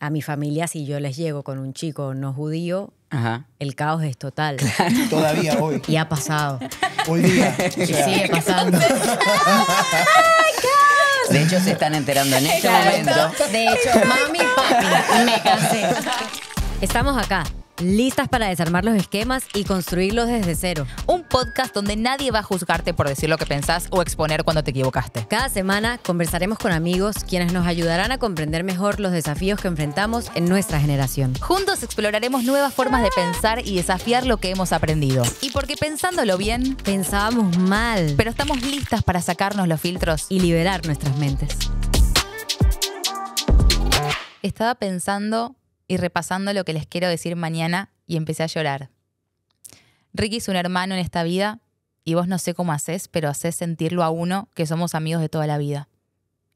a mi familia, si yo les llego con un chico no judío, el caos es total. Todavía hoy. Y ha pasado. Hoy día. Y sigue pasando. De hecho, se están enterando en este momento. De hecho, mami, papi, me casé. Estamos acá listas para desarmar los esquemas y construirlos desde cero. Un podcast donde nadie va a juzgarte por decir lo que pensás o exponer cuando te equivocaste. Cada semana conversaremos con amigos quienes nos ayudarán a comprender mejor los desafíos que enfrentamos en nuestra generación. Juntos exploraremos nuevas formas de pensar y desafiar lo que hemos aprendido. Y porque pensándolo bien, pensábamos mal, pero estamos listas para sacarnos los filtros y liberar nuestras mentes. Estaba pensando y repasando lo que les quiero decir mañana y empecé a llorar. Ricky es un hermano en esta vida y vos no sé cómo haces, pero haces sentirlo a uno que somos amigos de toda la vida.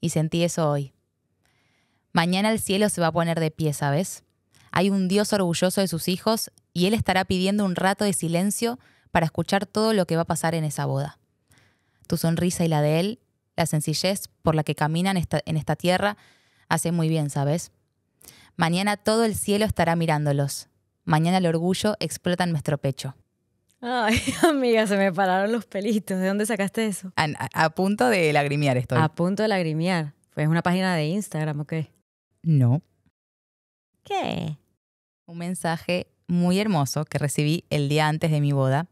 Y sentí eso hoy. Mañana el cielo se va a poner de pie, ¿sabes? Hay un Dios orgulloso de sus hijos y él estará pidiendo un rato de silencio para escuchar todo lo que va a pasar en esa boda. Tu sonrisa y la de él, la sencillez por la que caminan en esta, en esta tierra, hace muy bien, ¿sabes? Mañana todo el cielo estará mirándolos. Mañana el orgullo explota en nuestro pecho. Ay, amiga, se me pararon los pelitos. ¿De dónde sacaste eso? A, punto de lagrimear estoy. A punto de lagrimear. es pues, una página de Instagram o qué? No. ¿Qué? Un mensaje muy hermoso que recibí el día antes de mi boda,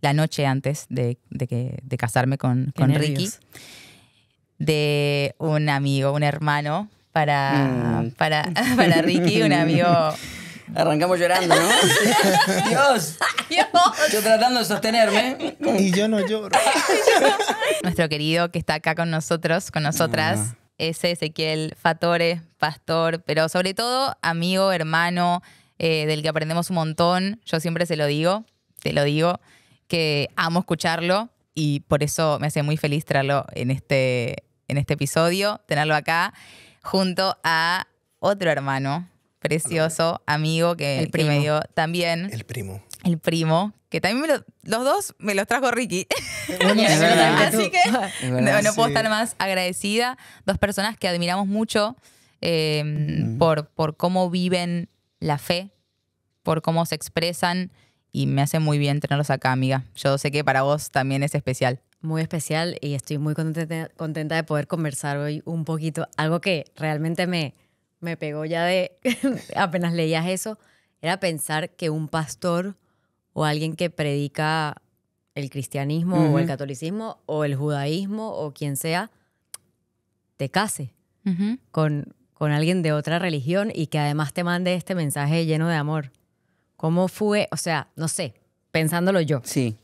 la noche antes de, que, de casarme con Ricky, de un amigo, un hermano para, mm. para, Ricky, un amigo Arrancamos llorando, ¿no? Dios, Yo tratando de sostenerme. Y yo no lloro. Nuestro querido que está acá con nosotros, con nosotras, ese ah. es Ezequiel Fatore, pastor, pero sobre todo amigo, hermano, eh, del que aprendemos un montón. Yo siempre se lo digo, te lo digo, que amo escucharlo y por eso me hace muy feliz traerlo en este, en este episodio, tenerlo acá junto a otro hermano precioso, amigo que, el primo. me dio también. El primo. El primo, que también los dos me los trajo Ricky. Así que no, puedo estar más agradecida. Dos personas que admiramos mucho em, mm. por, por cómo viven la fe, por cómo se expresan y me hace muy bien tenerlos acá, amiga. Yo sé que para vos también es especial muy especial y estoy muy contenta, contenta, de poder conversar hoy un poquito. Algo que realmente me, me pegó ya de apenas leías eso, era pensar que un pastor o alguien que predica el cristianismo o el catolicismo o el judaísmo o quien sea, te case con, con alguien de otra religión y que además te mande este mensaje lleno de amor. ¿Cómo fue? O sea, no sé, pensándolo yo. Sí.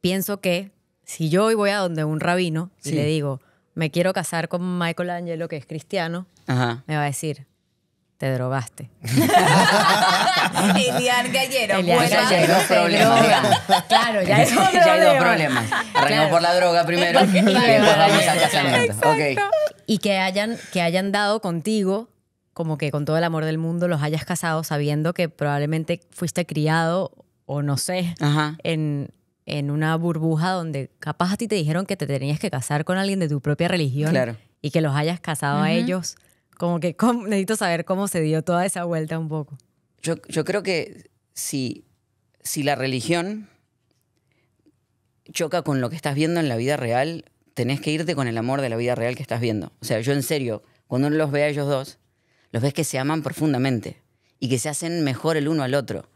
Pienso que si yo hoy voy a donde un rabino y le digo, me quiero casar con Michael Angelo, que es cristiano, me va a decir, te drogaste. Elian Gallero. Elian Gallero, problema. Claro, ya, hay dos problemas. Arrancamos por la droga primero y después vamos al casamiento. Y que hayan, que hayan dado contigo, como que con todo el amor del mundo, los hayas casado sabiendo que probablemente fuiste criado o no sé, en en una burbuja donde capaz a ti te dijeron que te tenías que casar con alguien de tu propia religión y que los hayas casado a ellos. Como que necesito saber cómo se dio toda esa vuelta un poco. Yo, creo que si, si la religión choca con lo que estás viendo en la vida real, tenés que irte con el amor de la vida real que estás viendo. O sea, yo en serio, cuando uno los ve a ellos dos, los ves que se aman profundamente y que se hacen mejor el uno al otro.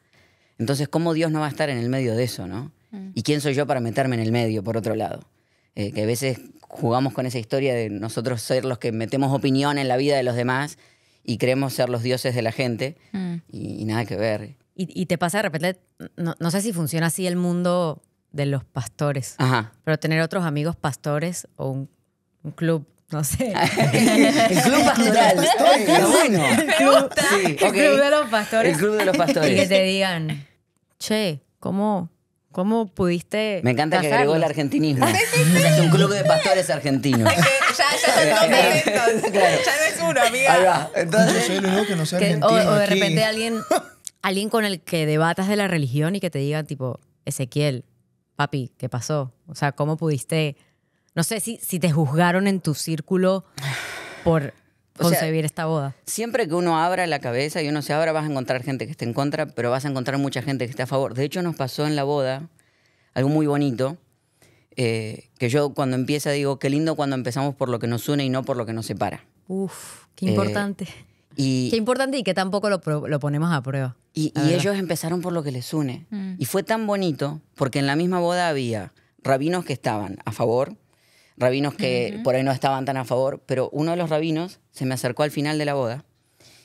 Entonces, ¿cómo Dios no va a estar en el medio de eso, no? Mm. ¿Y quién soy yo para meterme en el medio, por otro lado? Eh, que a veces jugamos con esa historia de nosotros ser los que metemos opinión en la vida de los demás y creemos ser los dioses de la gente mm. y, nada que ver. Y, te pasa de repente, no, sé si funciona así el mundo de los pastores, pero tener otros amigos pastores o un, club no sé. el Club Pastoral. de los Pastores. El Club de los Pastores. Y que te digan, che, ¿cómo, ¿Cómo pudiste.? Me encanta que agregó el argentinismo. es un club de pastores argentinos. ya, ya son Ya no es uno, amiga. soy el que no o, de repente alguien, alguien con el que debatas de la religión y que te diga, tipo, Ezequiel, papi, ¿qué pasó? O sea, ¿cómo pudiste.? No sé si, si te juzgaron en tu círculo por concebir esta boda. Siempre que uno abra la cabeza y uno se abra, vas a encontrar gente que esté en contra, pero vas a encontrar mucha gente que esté a favor. De hecho, nos pasó en la boda algo muy bonito, eh, que yo cuando empieza digo, qué lindo cuando empezamos por lo que nos une y no por lo que nos separa. Uf, qué importante. Eh, y, qué importante y que tampoco lo, ponemos a prueba. Y, ellos empezaron por lo que les une. Mm. Y fue tan bonito, porque en la misma boda había rabinos que estaban a favor, rabinos que por ahí no estaban tan a favor, pero uno de los rabinos se me acercó al final de la boda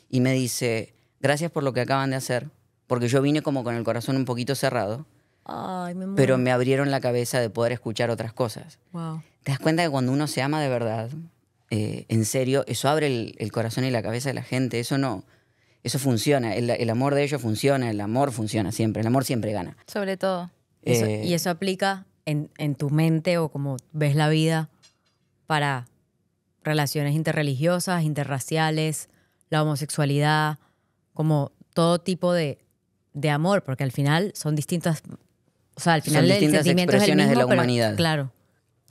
y me dice, gracias por lo que acaban de hacer, porque yo vine como con el corazón un poquito cerrado, pero me abrieron la cabeza de poder escuchar otras cosas. Te das cuenta que cuando uno se ama de verdad, eh, en serio, eso abre el, corazón y la cabeza de la gente, eso no, eso funciona, el, amor de ellos funciona, el amor funciona siempre, el amor siempre gana. Sobre todo. Eh, y eso aplica en, tu mente o como ves la vida para relaciones interreligiosas, interraciales, la homosexualidad, como todo tipo de, amor, porque al final son distintas, o sea, al final son distintas expresiones de la humanidad. claro.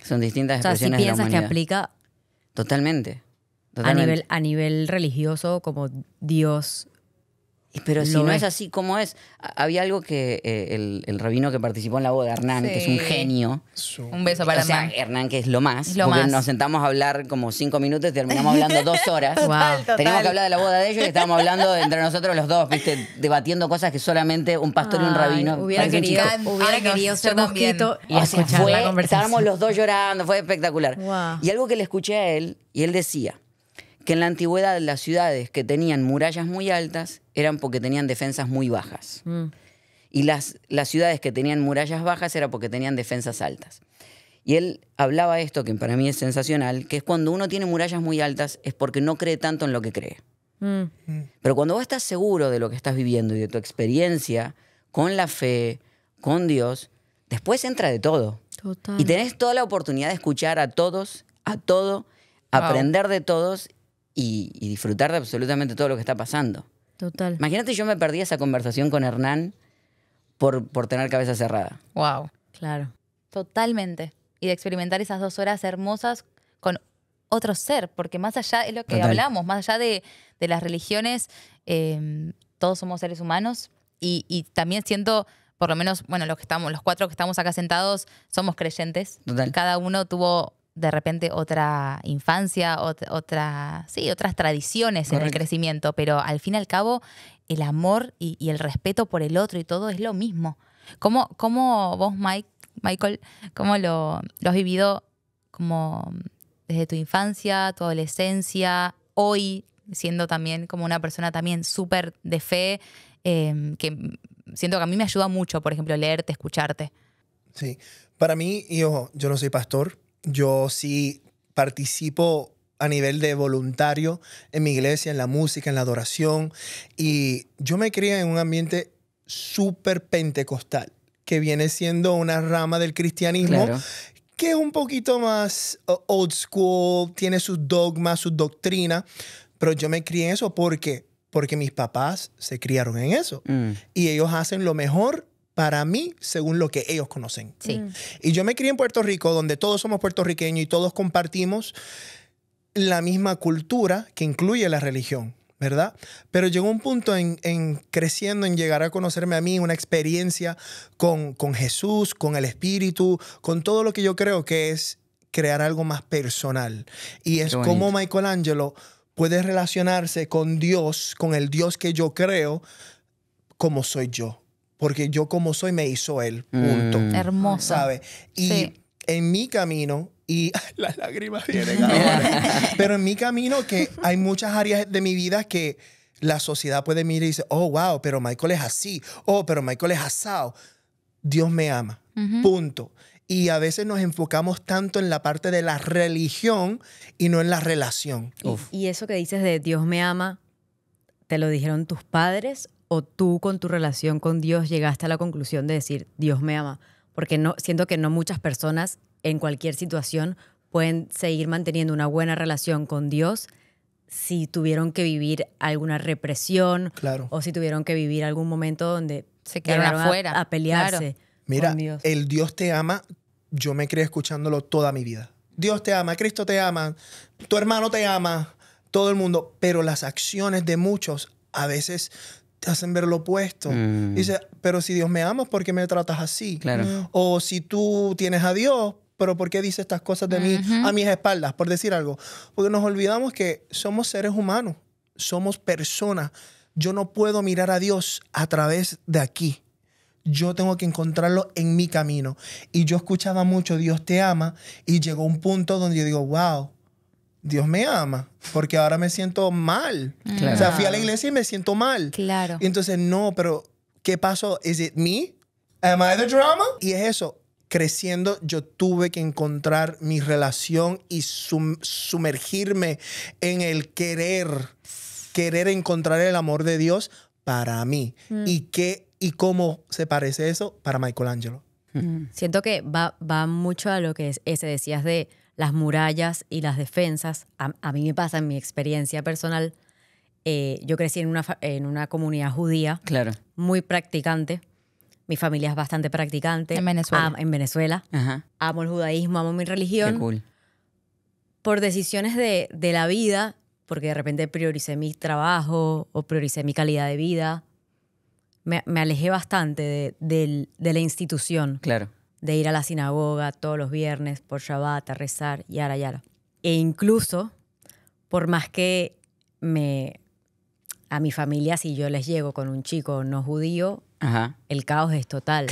Son distintas expresiones o sea, piensas que aplica totalmente, A nivel a nivel religioso como Dios pero si no es. así, como es? Había algo que eh, el, rabino que participó en la boda, Hernán, que es un genio. Un beso para Hernán. que es lo más. nos sentamos a hablar como cinco minutos y terminamos hablando dos horas. Teníamos que hablar de la boda de ellos y estábamos hablando entre nosotros los dos, ¿viste? Debatiendo cosas que solamente un pastor y un rabino. Hubiera querido, y así fue, Estábamos los dos llorando, fue espectacular. Y algo que le escuché a él, y él decía, que en la antigüedad las ciudades que tenían murallas muy altas eran porque tenían defensas muy bajas. Mm. Y las, las ciudades que tenían murallas bajas era porque tenían defensas altas. Y él hablaba esto, que para mí es sensacional, que es cuando uno tiene murallas muy altas es porque no cree tanto en lo que cree. Mm. Pero cuando vos estás seguro de lo que estás viviendo y de tu experiencia con la fe, con Dios, después entra de todo. Y tenés toda la oportunidad de escuchar a todos, a todo, aprender de todos y, disfrutar de absolutamente todo lo que está pasando. Total. Imagínate, yo me perdí esa conversación con Hernán por, por tener cabeza cerrada. Wow. Claro. Totalmente. Y de experimentar esas dos horas hermosas con otro ser, porque más allá de lo que hablamos, más allá de, las religiones, eh, todos somos seres humanos y, también siento, por lo menos, bueno, los que estamos, los cuatro que estamos acá sentados somos creyentes. Total. Cada uno tuvo de repente otra infancia, otra, sí, otras tradiciones en el crecimiento, pero al fin y al cabo el amor y, el respeto por el otro y todo es lo mismo. ¿Cómo, vos, Mike, Michael, cómo lo, lo, has vivido como desde tu infancia, tu adolescencia, hoy siendo también como una persona también súper de fe, em, que siento que a mí me ayuda mucho, por ejemplo, leerte, escucharte? Sí, para mí, y ojo, yo no soy pastor, yo sí participo a nivel de voluntario en mi iglesia, en la música, en la adoración. Y yo me crié en un ambiente súper pentecostal, que viene siendo una rama del cristianismo que es un poquito más old school, tiene sus dogmas, sus doctrinas. Pero yo me crié en eso porque, porque mis papás se criaron en eso. Mm. Y ellos hacen lo mejor para mí según lo que ellos conocen. Mm. Y yo me crié en Puerto Rico, donde todos somos puertorriqueños y todos compartimos la misma cultura que incluye la religión. ¿verdad? Pero llegó un punto en, creciendo, en llegar a conocerme a mí, una experiencia con, con Jesús, con el Espíritu, con todo lo que yo creo que es crear algo más personal. Y es como Michelangelo puede relacionarse con Dios, con el Dios que yo creo, como soy yo porque yo como soy me hizo él, punto. Mm. Hermoso. ¿Sabes? Y en mi camino, y las lágrimas vienen ahora, pero en mi camino que hay muchas áreas de mi vida que la sociedad puede mirar y dice, oh, wow, pero Michael es así, oh, pero Michael es asado. Dios me ama, punto. Y a veces nos enfocamos tanto en la parte de la religión y no en la relación. Y, y eso que dices de Dios me ama, ¿te lo dijeron tus padres o tú con tu relación con Dios llegaste a la conclusión de decir, Dios me ama? Porque no, siento que no muchas personas en cualquier situación pueden seguir manteniendo una buena relación con Dios si tuvieron que vivir alguna represión claro. o si tuvieron que vivir algún momento donde se quedaron afuera a, pelearse. Mira, con Dios. el Dios te ama, yo me creí escuchándolo toda mi vida. Dios te ama, Cristo te ama, tu hermano te ama, todo el mundo, pero las acciones de muchos a veces hacen ver lo opuesto. Mm. Dice, pero si Dios me ama, ¿por qué me tratas así? O si tú tienes a Dios, pero ¿por qué dice estas cosas de mí a mis espaldas? Por decir algo. Porque nos olvidamos que somos seres humanos, somos personas. Yo no puedo mirar a Dios a través de aquí. Yo tengo que encontrarlo en mi camino. Y yo escuchaba mucho, Dios te ama, y llegó un punto donde yo digo, wow, Dios me ama, porque ahora me siento mal. O sea, fui a la iglesia y me siento mal. Claro. Y entonces, no, pero ¿qué pasó? ¿Es it me? ¿Am I the drama? Y es eso. Creciendo, yo tuve que encontrar mi relación y sumergirme en el querer, querer encontrar el amor de Dios para mí. Mm. ¿Y, qué, ¿Y cómo se parece eso para Michelangelo? Mm. Siento que va, va mucho a lo que ese eh, decías de las murallas y las defensas. A, mí me pasa en mi experiencia personal. Eh, yo crecí en una, en una comunidad judía, claro. muy practicante. Mi familia es bastante practicante. En Venezuela. en Venezuela. Amo el judaísmo, amo mi religión. Qué cool. Por decisiones de, la vida, porque de repente prioricé mi trabajo o prioricé mi calidad de vida, me, alejé bastante de, de la institución. Claro de ir a la sinagoga todos los viernes por Shabbat a rezar, yara, yara. E incluso, por más que me, a mi familia, si yo les llego con un chico no judío, el caos es total.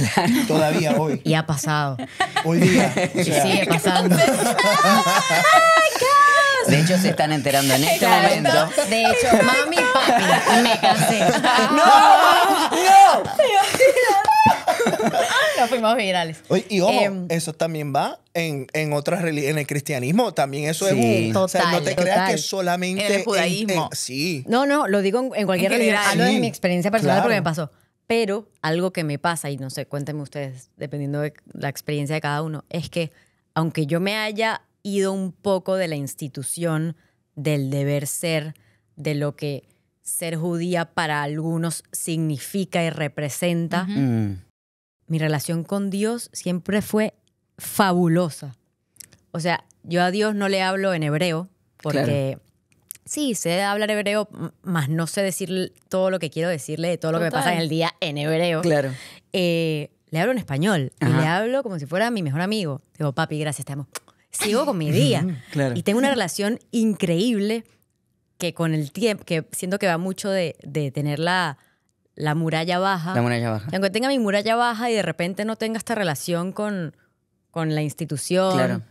Todavía hoy. Y ha pasado. Hoy día. Y sigue pasando. De hecho, se están enterando en este momento. De hecho, mami, papi, me ¡No! ¡No! ¡No! fuimos virales. Oye, y ojo, em, eso también va en, en otras en el cristianismo. También eso es un. Total, no te creas que solamente. En el judaísmo. sí. No, no, lo digo en, cualquier religión. Hablo de mi experiencia personal porque me pasó. Pero algo que me pasa, y no sé, cuéntenme ustedes, dependiendo de la experiencia de cada uno, es que aunque yo me haya ido un poco de la institución, del deber ser, de lo que ser judía para algunos significa y representa, mi relación con Dios siempre fue fabulosa. O sea, yo a Dios no le hablo en hebreo, porque sí, sé hablar hebreo, más no sé decir todo lo que quiero decirle de todo lo que me pasa en el día en hebreo. Claro. Eh, le hablo en español y le hablo como si fuera mi mejor amigo. Digo, papi, gracias, estamos. Sigo con mi día. Y tengo una relación increíble que con el tiempo, que siento que va mucho de, de tenerla la muralla baja. La muralla baja. aunque tenga mi muralla baja y de repente no tenga esta relación con, con la institución. Claro.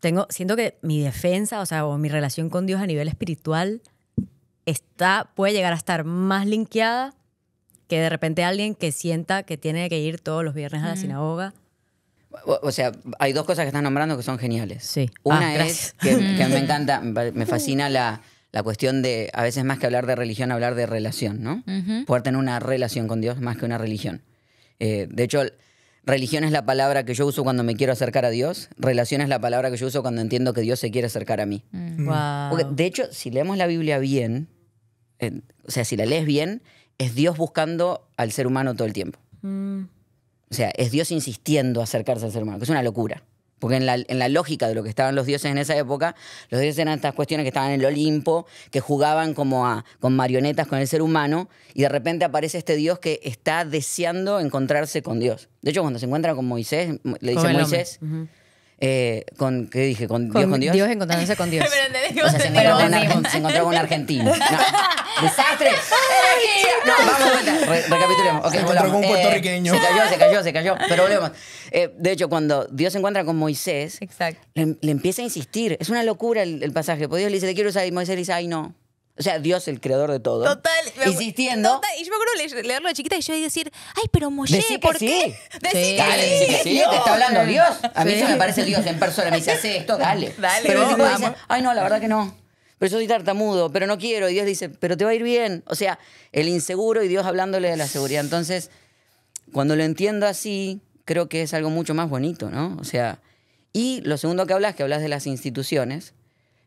Tengo, siento que mi defensa, o sea, mi relación con Dios a nivel espiritual está, puede llegar a estar más linkeada que de repente alguien que sienta que tiene que ir todos los viernes a la sinagoga. O, sea, hay dos cosas que estás nombrando que son geniales. Sí. Una ah, es que, que, me encanta, me fascina la, la cuestión de, a veces más que hablar de religión, hablar de relación, ¿no? Poder tener una relación con Dios más que una religión. Eh, de hecho, religión es la palabra que yo uso cuando me quiero acercar a Dios, relación es la palabra que yo uso cuando entiendo que Dios se quiere acercar a mí. Mm, mm. de hecho, si leemos la Biblia bien, eh, o sea, si la lees bien, es Dios buscando al ser humano todo el tiempo. Mm. O sea, es Dios insistiendo a acercarse al ser humano, que es una locura. Porque en la, lógica de lo que estaban los dioses en esa época, los dioses eran estas cuestiones que estaban en el Olimpo, que jugaban como a, con marionetas con el ser humano, y de repente aparece este dios que está deseando encontrarse con Dios. De hecho, cuando se encuentra con Moisés, le dice Moisés, eh, con, ¿Qué dije? ¿Con, Dios? ¿Con Dios? Dios encontrándose con Dios. pero o sea, se, encontraba, con se encontró con un argentino. No. ¡Desastre! no, vamos, recapitulemos. se encontró con un eh, puertorriqueño. se cayó, se cayó, se cayó. Pero Eh, de hecho, cuando Dios se encuentra con Moisés, le, empieza a insistir. Es una locura el, pasaje. Porque Dios le dice, te quiero usar. Y Moisés le dice, ay, no. O sea, Dios el creador de todo. Total. Insistiendo. y yo me acuerdo leerlo de chiquita y yo iba a decir, ay, pero Mollé, ¿por qué? Decí Sí. que Dale, sí. decí sí, te está hablando Dios. A mí se me parece Dios en persona. Me dice, hace esto, dale. Dale, pero ay, no, la verdad que no. Pero yo soy tartamudo, pero no quiero. Y Dios dice, pero te va a ir bien. O sea, el inseguro y Dios hablándole de la seguridad. Entonces, cuando lo entiendo así, creo que es algo mucho más bonito, ¿no? O sea, y lo segundo que hablas, que hablas de las instituciones,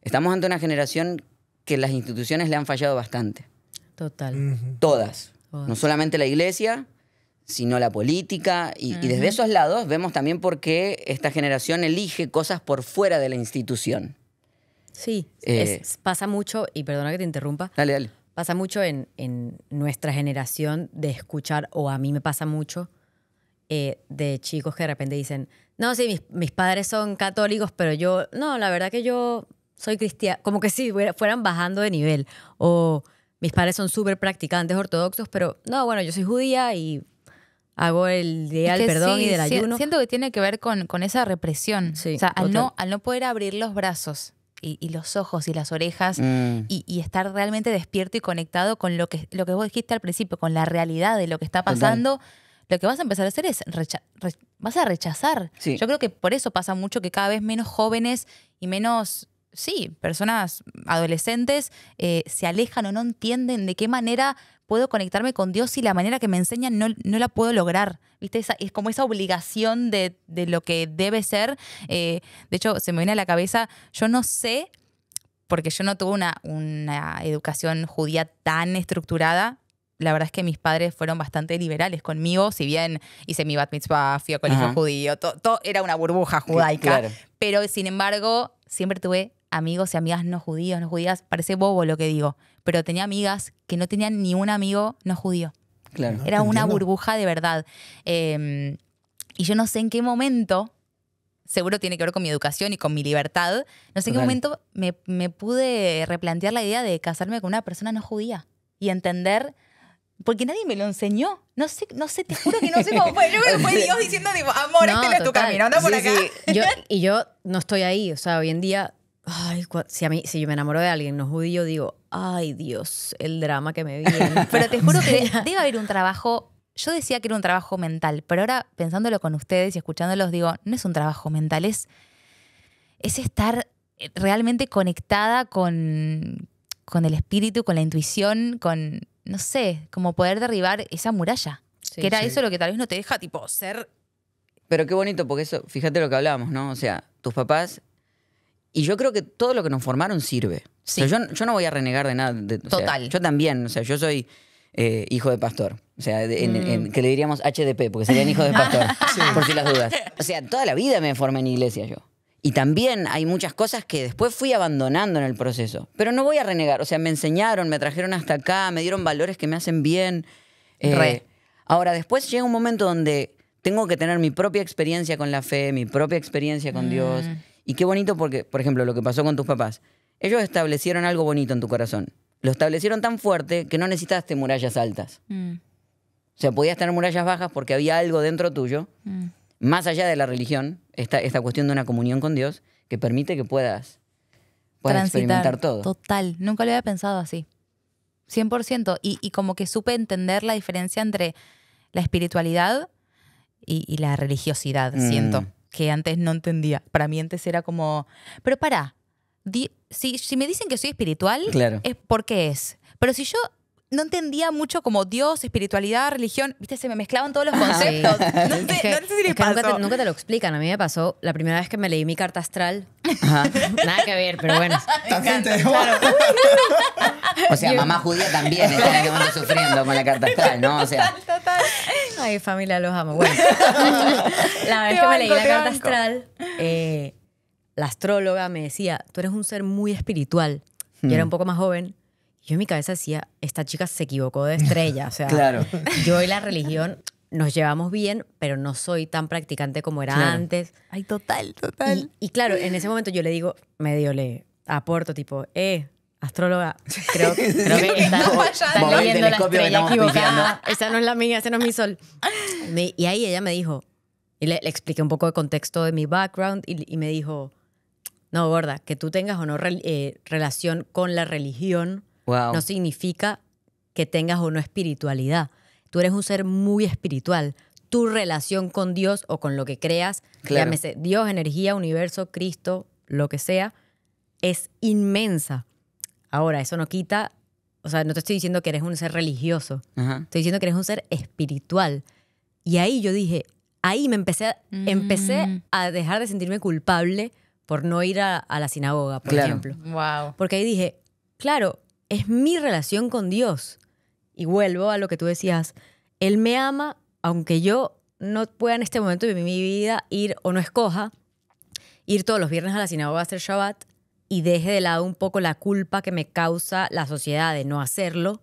estamos ante una generación que las instituciones le han fallado bastante. Total. Todas. No solamente la iglesia, sino la política. Y, desde esos lados vemos también por qué esta generación elige cosas por fuera de la institución. Sí, eh, pasa mucho, y perdona que te interrumpa. Dale, dale. Pasa mucho en, nuestra generación de escuchar, o a mí me pasa mucho, eh, de chicos que de repente dicen, no, sí, mis, mis padres son católicos, pero yo, no, la verdad que yo soy cristiana, como que sí, fueran bajando de nivel. O mis padres son súper practicantes ortodoxos, pero no, bueno, yo soy judía y hago el día perdón y del ayuno. Siento que tiene que ver con, con esa represión. o sea, al no, al no poder abrir los brazos y, los ojos y las orejas mm. y, estar realmente despierto y conectado con lo que, lo que vos dijiste al principio, con la realidad de lo que está pasando. Lo que vas a empezar a hacer es vas a rechazar. Yo creo que por eso pasa mucho que cada vez menos jóvenes y menos sí, personas adolescentes eh, se alejan o no entienden de qué manera puedo conectarme con Dios si la manera que me enseñan no, la puedo lograr. ¿Viste? es como esa obligación de, lo que debe ser. Eh, de hecho, se me viene a la cabeza, yo no sé, porque yo no tuve una, una educación judía tan estructurada, la verdad es que mis padres fueron bastante liberales conmigo, si bien hice mi bat mitzvah, fui a colegio judío, todo era una burbuja judaica. Pero sin embargo, siempre tuve amigos y amigas no judíos, no judías, parece bobo lo que digo, pero tenía amigas que no tenían ni un amigo no judío. Claro. Era una burbuja de verdad. Em, y yo no sé en qué momento, seguro tiene que ver con mi educación y con mi libertad, no sé en qué momento me, pude replantear la idea de casarme con una persona no judía y entender porque nadie me lo enseñó. No sé, no sé, te juro que no sé cómo fue. Yo creo que fue Dios diciendo, amor, es este no es tu camino, anda por acá. y yo no estoy ahí, o sea, hoy en día Ay, si, a mí, si yo me enamoro de alguien no judío, digo, ay Dios, el drama que me viene. Pero te juro que debe haber un trabajo yo decía que era un trabajo mental, pero ahora pensándolo con ustedes y escuchándolos, digo, no es un trabajo mental, es, es estar eh, realmente conectada con, con, el espíritu, con la intuición, con, no sé, como poder derribar esa muralla. que era eso lo que tal vez no te deja, tipo, ser. Pero qué bonito, porque eso, fíjate lo que hablábamos, ¿no? O sea, tus papás y yo creo que todo lo que nos formaron sirve. yo, no voy a renegar de nada. Total. yo también, o sea, yo soy eh, hijo de pastor. O sea, mm. que le diríamos HDP, porque serían hijos de pastor, por si las dudas. O sea, toda la vida me formé en iglesia yo. Y también hay muchas cosas que después fui abandonando en el proceso. Pero no voy a renegar. O sea, me enseñaron, me trajeron hasta acá, me dieron valores que me hacen bien. Eh, Re. Ahora, después llega un momento donde tengo que tener mi propia experiencia con la fe, mi propia experiencia con mm. Dios. Y qué bonito porque, por ejemplo, lo que pasó con tus papás. Ellos establecieron algo bonito en tu corazón. Lo establecieron tan fuerte que no necesitaste murallas altas. se mm. O sea, podías tener murallas bajas porque había algo dentro tuyo, mm. más allá de la religión, esta, esta cuestión de una comunión con Dios, que permite que puedas, transitar todo. Total, nunca lo había pensado así. 100%. Y, y como que supe entender la diferencia entre la espiritualidad y, la religiosidad, siento. Mm que antes no entendía. Para mí antes era como, pero para, si, si me dicen que soy espiritual, claro. es porque es. Pero si yo no entendía mucho como Dios, espiritualidad, religión. Viste, se me mezclaban todos los conceptos. No sé, si pasó. Nunca te, lo explican. A mí me pasó la primera vez que me leí mi carta astral. Nada que ver, pero bueno. O sea, mamá judía también está en este sufriendo con la carta astral, ¿no? O sea. Total, total. Ay, familia, los amo. Bueno. la vez que me leí la carta astral, eh, la astróloga me decía, tú eres un ser muy espiritual. Y Yo era mm. un poco más joven yo en mi cabeza decía, esta chica se equivocó de estrella. O sea, claro. yo y la religión nos llevamos bien, pero no soy tan practicante como era antes. Ay, total, total. Y, claro, en ese momento yo le digo, medio le aporto, tipo, eh, astróloga, creo, que está, leyendo la estrella equivocada. Esa no es la mía, ese no es mi sol. y ahí ella me dijo, y le, expliqué un poco de contexto de mi background y, me dijo, no, gorda, que tú tengas o no eh, relación con la religión no significa que tengas o no espiritualidad. Tú eres un ser muy espiritual. Tu relación con Dios o con lo que creas, llámese Dios, energía, universo, Cristo, lo que sea, es inmensa. Ahora, eso no quita, o sea, no te estoy diciendo que eres un ser religioso, estoy diciendo que eres un ser espiritual. Y ahí yo dije, ahí me empecé empecé mm. a dejar de sentirme culpable por no ir a, la sinagoga, por ejemplo. Porque ahí dije, claro, es mi relación con Dios. Y vuelvo a lo que tú decías, Él me ama aunque yo no pueda en este momento de mi vida ir o no escoja ir todos los viernes a la sinagoga a hacer Shabbat y deje de lado un poco la culpa que me causa la sociedad de no hacerlo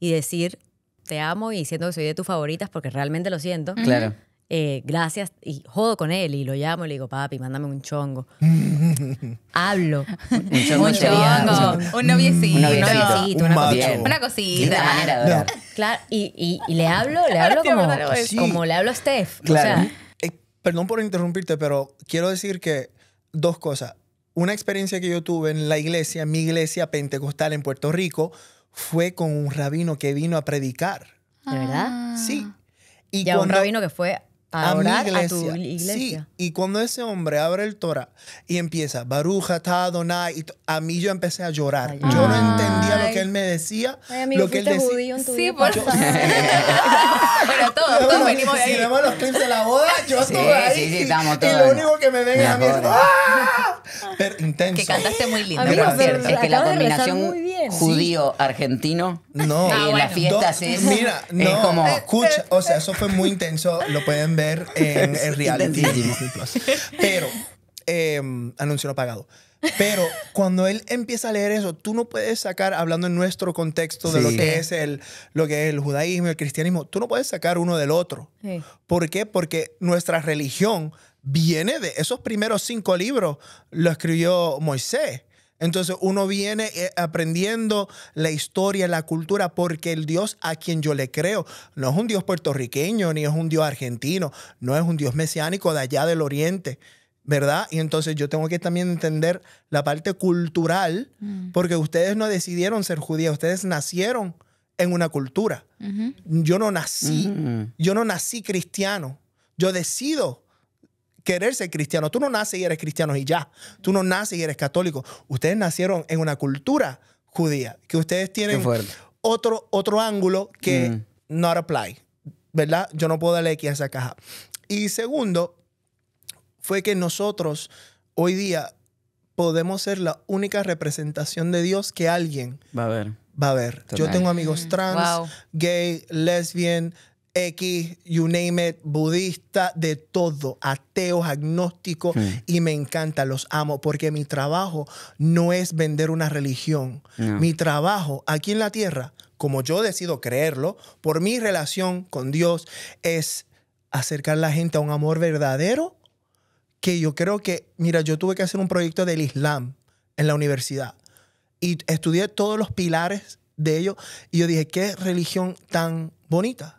y decir, te amo y siento que soy de tus favoritas porque realmente lo siento. Claro. Eh, gracias, y jodo con él y lo llamo y le digo, papi, mándame un chongo. Hablo. un chongo. Un, noviecito. una, cosita, una Claro, y, le hablo, le hablo como, le hablo a Steph. Eh, perdón por interrumpirte, pero quiero decir que dos cosas. Una experiencia que yo tuve en la iglesia, mi iglesia pentecostal en Puerto Rico, fue con un rabino que vino a predicar. ¿De verdad? Sí. Y ya un rabino que fue a, a mi iglesia. Sí, y cuando ese hombre abre el Torah y empieza, Baruja, Adonai, y a mí yo empecé a llorar. yo no entendía lo que él me decía. Ay, lo que él decía. judío sí, por favor Pero todos, de ahí. Si vemos los clips de la boda, yo sí, ahí. Sí, sí, estamos todos. Y lo único que me ven es a mí ¡Ah! Pero intenso. Que cantaste muy lindo. pero, es que la combinación judío-argentino no, eh, en la las fiestas es, mira, no, es como... Escucha, o sea, eso fue muy intenso. Lo pueden ver en el reality pues. Pero, em, anuncio lo pagado. Pero cuando él empieza a leer eso, tú no puedes sacar, hablando en nuestro contexto de lo, que es el, lo que es el judaísmo, el cristianismo, tú no puedes sacar uno del otro. ¿Por qué? Porque nuestra religión viene de esos primeros cinco libros, lo escribió Moisés. Entonces uno viene eh, aprendiendo la historia, la cultura, porque el Dios a quien yo le creo no es un Dios puertorriqueño, ni es un Dios argentino, no es un Dios mesiánico de allá del oriente. ¿verdad? Y entonces yo tengo que también entender la parte cultural, mm. porque ustedes no decidieron ser judíos, ustedes nacieron en una cultura. Yo no nací, mm. yo no nací cristiano, yo decido querer ser cristiano. Tú no naces y eres cristiano y ya. Tú no naces y eres católico. Ustedes nacieron en una cultura judía, que ustedes tienen otro, otro ángulo que no mm. not ¿verdad? Yo no puedo darle aquí a esa caja. Y segundo, fue que nosotros hoy día podemos ser la única representación de Dios que alguien va a ver. Va a ver. Yo tengo amigos trans, mm. gay, lesbian, X, you name it, budista, de todo, ateos, agnóstico, y me encanta, los amo, porque mi trabajo no es vender una religión. Mi trabajo aquí en la tierra, como yo decido creerlo, por mi relación con Dios, es acercar la gente a un amor verdadero, que yo creo que, mira, yo tuve que hacer un proyecto del Islam en la universidad y estudié todos los pilares de ello y yo dije, qué religión tan bonita.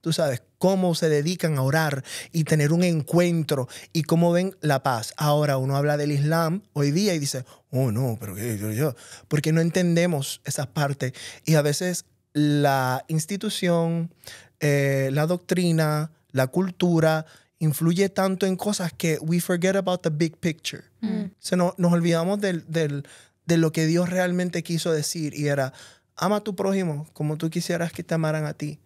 Tú sabes cómo se dedican a orar y tener un encuentro y cómo ven la paz. Ahora uno habla del Islam hoy día y dice, oh no, pero qué, yo, yo, porque no entendemos esas partes y a veces la institución, eh, la doctrina, la cultura influye tanto en cosas que we forget about the big picture. Mm. Mm. nos olvidamos de lo que Dios realmente quiso decir y era, ama a tu prójimo como tú quisieras que te amaran a ti.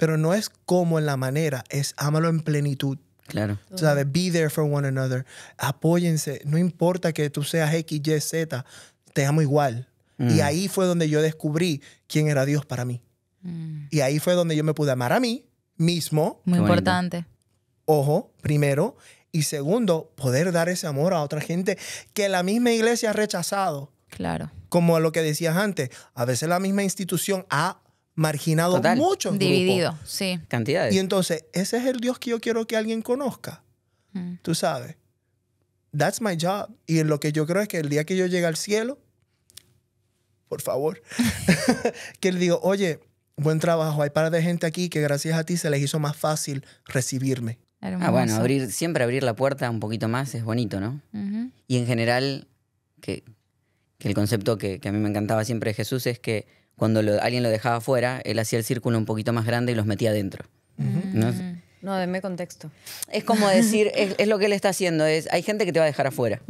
Pero no es como en la manera, es ámalo en plenitud. Claro. ¿Sabes? Be there for one another. Apóyense. No importa que tú seas X, Y, Z, te amo igual. Y mm. ahí fue donde yo descubrí quién era Dios para mí. Mm. Y ahí fue donde yo me pude amar a mí mismo. Muy importante. Ojo, primero. Y segundo, poder dar ese amor a otra gente que la misma iglesia ha rechazado. Claro. Como lo que decías antes, a veces la misma institución ha marginado mucho muchos Dividido, sí. Cantidades. Y entonces, ese es el Dios que yo quiero que alguien conozca. Mm. Tú sabes. That's my job. Y lo que yo creo es que el día que yo llegue al cielo, por favor, que él digo, oye, buen trabajo, hay par de gente aquí que gracias a ti se les hizo más fácil recibirme. Ah, bueno, abrir, siempre abrir la puerta un poquito más es bonito, ¿no? Y en general, que, el concepto que, que, a mí me encantaba siempre de Jesús es que cuando alguien lo dejaba afuera, él hacía el círculo un poquito más grande y los metía adentro. ¿No? No, denme contexto. Es como decir, es, lo que él está haciendo, es, hay gente que te va a dejar afuera,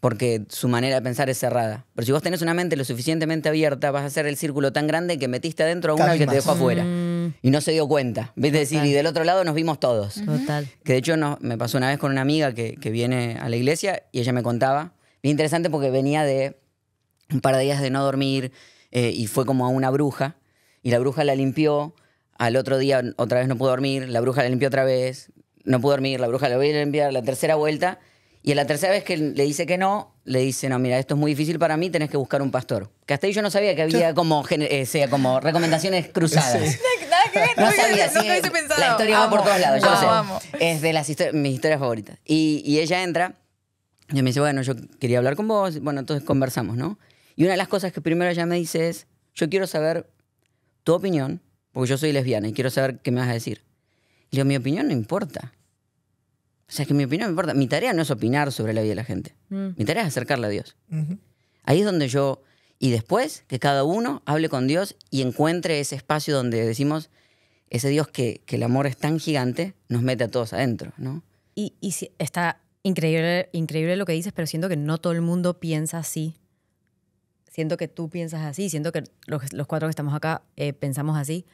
porque su manera de pensar es cerrada. Pero si vos tenés una mente lo suficientemente abierta, vas a hacer el círculo tan grande que metiste adentro a uno que te dejó afuera. Mm. Y no se dio cuenta. ¿Ves? decir, y del otro lado nos vimos todos. Total. Que de hecho me pasó una vez con una amiga que, que viene a la iglesia y ella me contaba, bien interesante porque venía de un par de días de no dormir, eh, y fue como a una bruja y la bruja la limpió, al otro día otra vez no pudo dormir, la bruja la limpió otra vez, no pudo dormir, la bruja la voy a limpiar, la tercera vuelta y a la tercera vez que le dice que no, le dice, no, mira, esto es muy difícil para mí, tenés que buscar un pastor. yo no sabía que había como, eh, sea, como recomendaciones cruzadas. No sabía, sí, La historia va por todos lados, yo sé. Es de las mis historias favoritas. Y, y, ella entra y me dice, bueno, yo quería hablar con vos. Bueno, entonces conversamos, ¿no? Y una de las cosas que primero ella me dice es, yo quiero saber tu opinión, porque yo soy lesbiana y quiero saber qué me vas a decir. Y mi opinión no importa. O sea, que mi opinión no importa. Mi tarea no es opinar sobre la vida de la gente. Mm. Mi tarea es acercarla a Dios. Ahí es donde yo... Y después, que cada uno hable con Dios y encuentre ese espacio donde decimos, ese Dios que, el amor es tan gigante, nos mete a todos adentro, ¿no? Y, está increíble, increíble lo que dices, pero siento que no todo el mundo piensa así siento que tú piensas así, siento que los, los cuatro que estamos acá eh, pensamos así,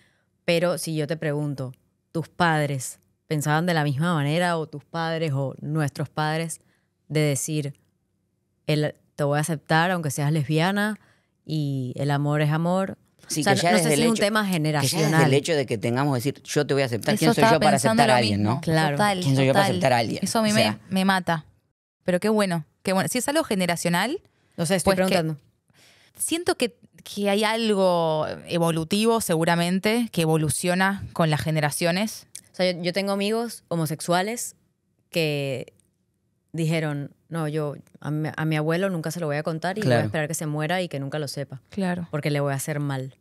pero si yo te pregunto, ¿tus padres pensaban de la misma manera o tus padres o nuestros padres de decir, el, te voy a aceptar aunque seas lesbiana y el amor es amor? ya es un tema generacional. el hecho de que tengamos que decir, yo te voy a aceptar, ¿quién soy yo para aceptar a alguien, no? Claro. ¿Quién soy yo para aceptar a alguien? Eso me, mata. Pero qué bueno, qué bueno. Si es algo generacional. No sé, estoy pues preguntando siento que, que, hay algo evolutivo, seguramente, que evoluciona con las generaciones. O sea, yo, tengo amigos homosexuales que dijeron, no, yo a mi, abuelo nunca se lo voy a contar y voy a esperar que se muera y que nunca lo sepa. Claro. Porque le voy a hacer mal.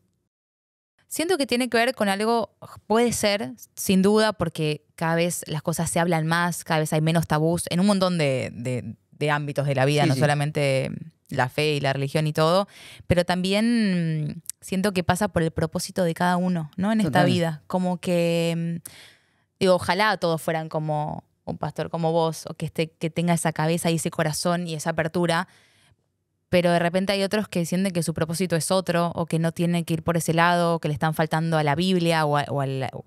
Siento que tiene que ver con algo, puede ser, sin duda, porque cada vez las cosas se hablan más, cada vez hay menos tabús en un montón de, de, ámbitos de la vida, no solamente la fe y la religión y todo, pero también mm, siento que pasa por el propósito de cada uno, ¿no? En esta vida, como que, mm, ojalá todos fueran como un pastor como vos, o que, esté, que tenga esa cabeza y ese corazón y esa apertura, pero de repente hay otros que sienten que su propósito es otro, o que no tienen que ir por ese lado, que le están faltando a la Biblia, o, a,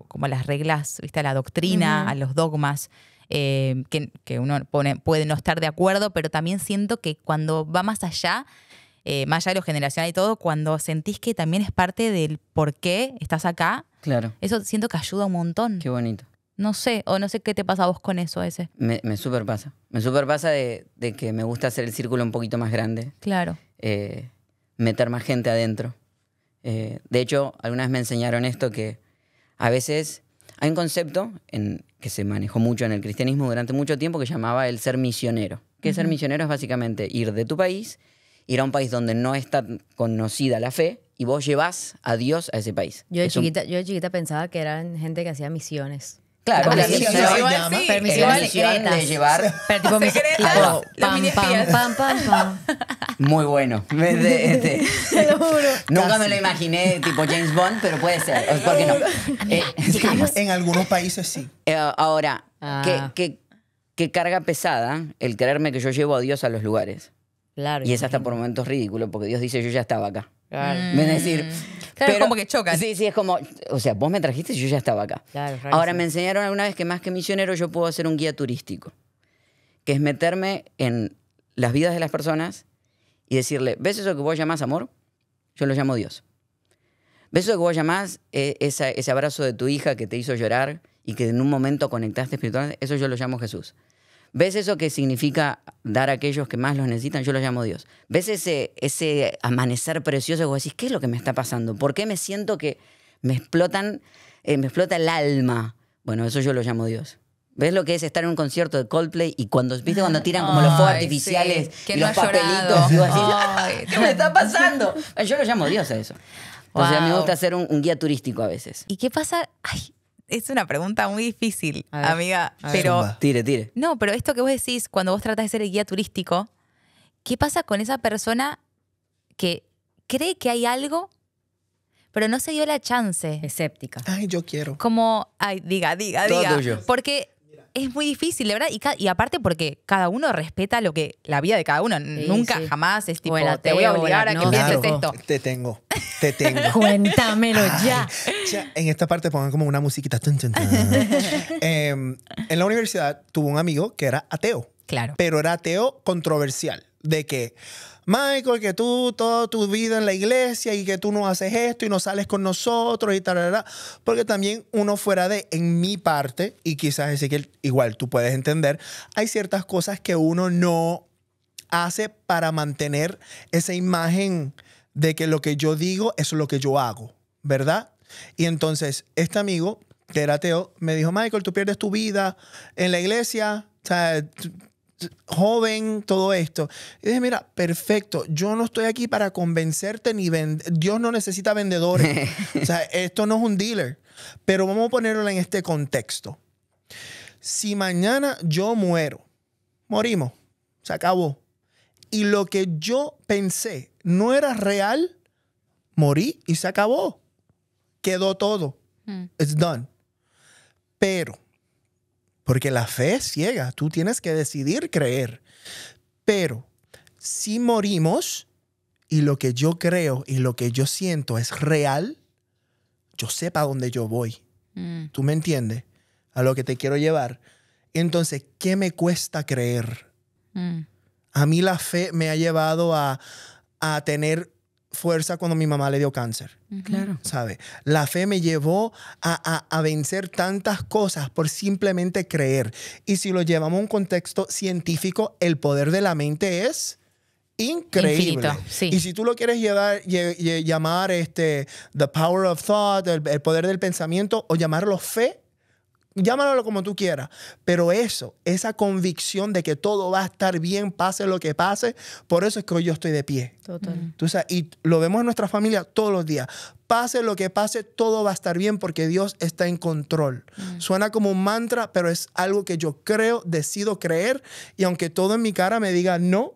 como a las reglas, ¿viste? a la doctrina, a los dogmas. Em, que, uno puede no estar de acuerdo, pero también siento que cuando va más allá, eh, más allá de lo generacional y todo, cuando sentís que también es parte del por qué estás acá, eso siento que ayuda un montón. Qué bonito. No sé, o no sé qué te pasa a vos con eso ese Me, super pasa, Me super pasa de que me gusta hacer el círculo un poquito más grande. Claro. Eh, meter más gente adentro. Eh, de hecho, algunas me enseñaron esto que a veces hay un concepto en, que se manejó mucho en el cristianismo durante mucho tiempo que llamaba el ser misionero. Que ser misionero es básicamente ir de tu país, ir a un país donde no está conocida la fe y vos llevas a Dios a ese país. Yo yo de chiquita pensaba que eran gente que hacía misiones. Claro, la de llevar. Pero tipo, pam, pam, pam, pam, pam, Muy bueno. de. Este, lo juro. Nunca me lo imaginé tipo James Bond, pero puede ser. ¿Por qué no? Eh, en algunos países sí. Eh, ahora, qué, ah. qué, qué carga pesada el creerme que yo llevo a Dios a los lugares y es hasta por momentos ridículo, porque Dios dice, yo ya estaba acá. Claro. Mm. decir, pero, como que chocas Sí, sí, es como, o sea, vos me trajiste y yo ya estaba acá. Ahora me enseñaron alguna vez que más que misionero yo puedo hacer un guía turístico, que es meterme en las vidas de las personas y decirle, ¿ves eso que vos llamás amor? Yo lo llamo Dios. ¿Ves eso que vos llamás eh, ese abrazo de tu hija que te hizo llorar y que en un momento conectaste espiritualmente? Eso yo lo llamo Jesús. ¿Ves eso que significa dar a aquellos que más los necesitan? Yo lo llamo Dios. ¿Ves ese, amanecer precioso? Vos decís, ¿qué es lo que me está pasando? ¿Por qué me siento que me explotan, eh, me explota el alma? Bueno, eso yo lo llamo Dios. ¿Ves lo que es estar en un concierto de Coldplay y cuando, ¿viste? cuando tiran como los fuegos artificiales y los papelitos? Ah, ¿qué me está pasando? Yo lo llamo Dios a eso. O sea, me gusta hacer un, un, guía turístico a veces. ¿Y qué pasa? Ay, es una pregunta muy difícil, amiga. Pero. Tire, tire. No, pero esto que vos decís, cuando vos tratás de ser el guía turístico, ¿qué pasa con esa persona que cree que hay algo, pero no se dio la chance? Escéptica. Ay, yo quiero. Como, ay, diga, diga, Todo diga. Porque es muy difícil, de verdad. Y, aparte porque cada uno respeta lo que la vida de cada uno. Nunca jamás es tipo, te voy a obligar a que pienses esto. Te tengo, te tengo. Cuéntamelo ya. En esta parte pongan como una musiquita. Em, en la universidad tuvo un amigo que era ateo. Claro. Pero era ateo controversial. De que Michael, que tú toda tu vida en la iglesia y que tú no haces esto y no sales con nosotros y tal, porque también uno fuera de, en mi parte, y quizás que igual tú puedes entender, hay ciertas cosas que uno no hace para mantener esa imagen de que lo que yo digo es lo que yo hago, ¿verdad? Y entonces este amigo, que me dijo, Michael, tú pierdes tu vida en la iglesia, o sea, joven, todo esto. Y dije, mira, perfecto, yo no estoy aquí para convencerte ni vender. Dios no necesita vendedores. o sea, esto no es un dealer. Pero vamos a ponerlo en este contexto. Si mañana yo muero, morimos, se acabó. Y lo que yo pensé no era real, morí y se acabó. Quedó todo. Mm. It's done. Pero porque la fe es ciega, tú tienes que decidir creer. Pero si morimos y lo que yo creo y lo que yo siento es real, yo sepa dónde yo voy. Mm. ¿Tú me entiendes? A lo que te quiero llevar. Entonces, ¿qué me cuesta creer? Mm. A mí la fe me ha llevado a, a tener fuerza cuando mi mamá le dio cáncer. Claro. ¿Sabe? La fe me llevó a, vencer tantas cosas por simplemente creer. Y si lo llevamos a un contexto científico, el poder de la mente es increíble. Y si tú lo quieres llamar este, the power of thought, el poder del pensamiento, o llamarlo fe, llámalo como tú quieras, pero eso, esa convicción de que todo va a estar bien, pase lo que pase, por eso es que hoy yo estoy de pie. Total. y lo vemos en nuestra familia todos los días. Pase lo que pase, todo va a estar bien porque Dios está en control. Suena como un mantra, pero es algo que yo creo, decido creer, y aunque todo en mi cara me diga no,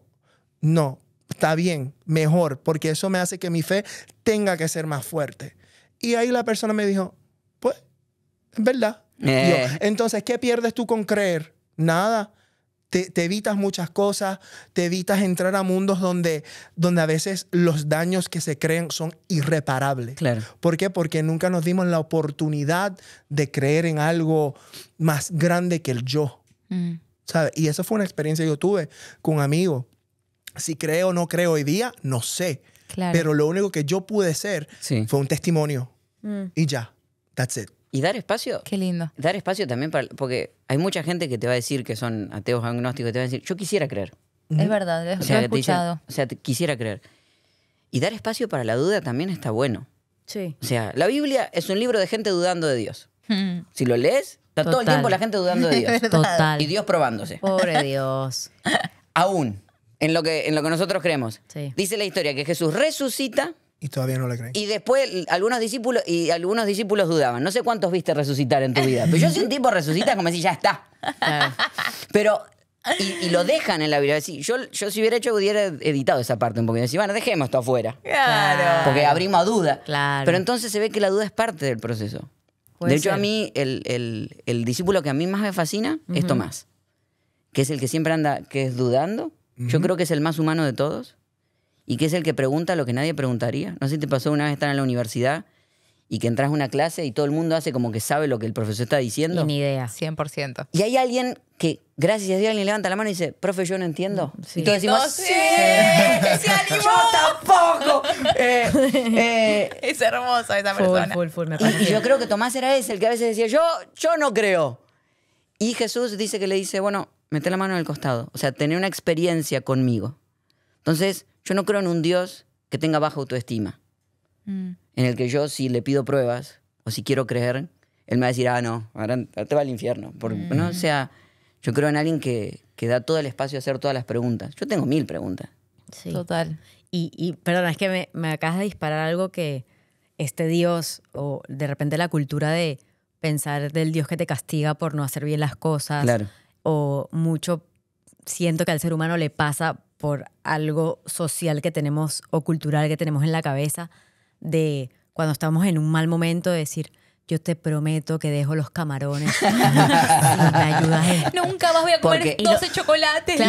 no, está bien, mejor, porque eso me hace que mi fe tenga que ser más fuerte. Y ahí la persona me dijo, pues, es verdad eh. entonces, ¿qué pierdes tú con creer? Nada. Te, evitas muchas cosas, te evitas entrar a mundos donde, donde a veces los daños que se creen son irreparables. Claro. ¿Por qué? Porque nunca nos dimos la oportunidad de creer en algo más grande que el yo. Mm. Y eso fue una experiencia que yo tuve con un amigo. Si creo o no creo hoy día, no sé. Pero lo único que yo pude ser fue un testimonio. Mm. Y ya, that's it. Y dar espacio. Qué lindo. Dar espacio también para. Porque hay mucha gente que te va a decir que son ateos agnósticos, te va a decir, yo quisiera creer. Es verdad, o sea, he escuchado. o sea, quisiera creer. Y dar espacio para la duda también está bueno. Sí. O sea, la Biblia es un libro de gente dudando de Dios. Hmm. Si lo lees, está todo el tiempo la gente dudando de Dios. Total. Y Dios probándose. Pobre Dios. Aún, en lo que, en lo que nosotros creemos. Dice la historia que Jesús resucita y todavía no le creen. Y después algunos discípulos y algunos discípulos dudaban. No sé cuántos viste resucitar en tu vida, pero yo soy un tipo resucita como si ya está. Pero y, lo dejan en la Biblia. yo, yo si hubiera hecho, hubiera editado esa parte un poquito. Decir, bueno, dejemos esto afuera. Claro. Porque abrimos duda. Pero entonces se ve que la duda es parte del proceso. De hecho, a mí, el, discípulo que a mí más me fascina es Tomás, que es el que siempre anda, que es dudando. Yo creo que es el más humano de todos y que es el que pregunta lo que nadie preguntaría. No sé si te pasó una vez estar en la universidad y que entras a una clase y todo el mundo hace como que sabe lo que el profesor está diciendo. Y ni idea. 100%. Y hay alguien que, gracias a Dios, alguien levanta la mano y dice, profe, yo no entiendo. Mm, y todos decimos, sí, ¡Se animó! tampoco! Eh, eh. es hermosa esa persona. y, yo creo que Tomás era ese, el que a veces decía, yo, yo no creo. Y Jesús dice que le dice, bueno, mete la mano en el costado. O sea, tener una experiencia conmigo. Entonces, yo no creo en un Dios que tenga baja autoestima, mm. en el que yo si le pido pruebas o si quiero creer, él me va a decir, ah, no, ahora te va al infierno. Mm. O sea, yo creo en alguien que, da todo el espacio a hacer todas las preguntas. Yo tengo mil preguntas. Sí. Total. Y, y es que me, me, acabas de disparar algo que este Dios, o de repente la cultura de pensar del Dios que te castiga por no hacer bien las cosas, claro. o mucho siento que al ser humano le pasa por algo social que tenemos o cultural que tenemos en la cabeza de cuando estamos en un mal momento de decir, yo te prometo que dejo los camarones me ayudas. Nunca más voy a comer 12 chocolates.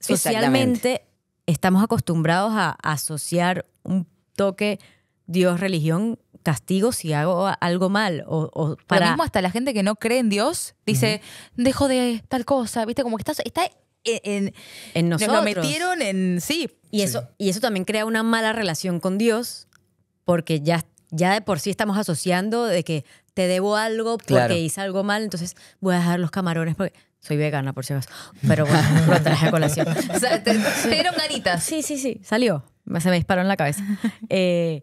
socialmente estamos acostumbrados a asociar un toque Dios-religión castigo si hago algo mal. O, o para... mismo hasta la gente que no cree en Dios dice, dejo de tal cosa, ¿viste? Como que está, está en, en, nosotros. Nos lo metieron en, sí. Y, Eso, y eso también crea una mala relación con Dios porque ya, ya de por sí estamos asociando de que te debo algo porque hice algo mal, entonces voy a dejar los camarones porque soy vegana, por si acaso. Pero bueno, lo traje a colación. O sea, te, dieron ganitas. Sí, sí, sí. Salió. Se me disparó en la cabeza. Eh,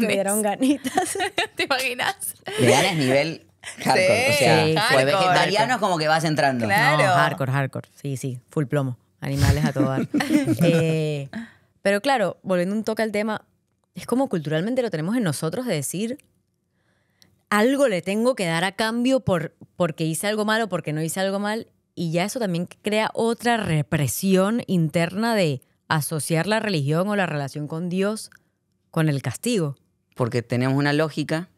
me dieron ganitas. ¿Te imaginas? veganas es nivel hardcore. o sea, vegetariano es como que vas entrando. Claro. No, hardcore, hardcore. Sí, sí, full plomo. Animales a todo eh, pero claro, volviendo un toque al tema, es como culturalmente lo tenemos en nosotros de decir, algo le tengo que dar a cambio por, porque hice algo mal o porque no hice algo mal. Y ya eso también crea otra represión interna de asociar la religión o la relación con Dios con el castigo. Porque tenemos una lógica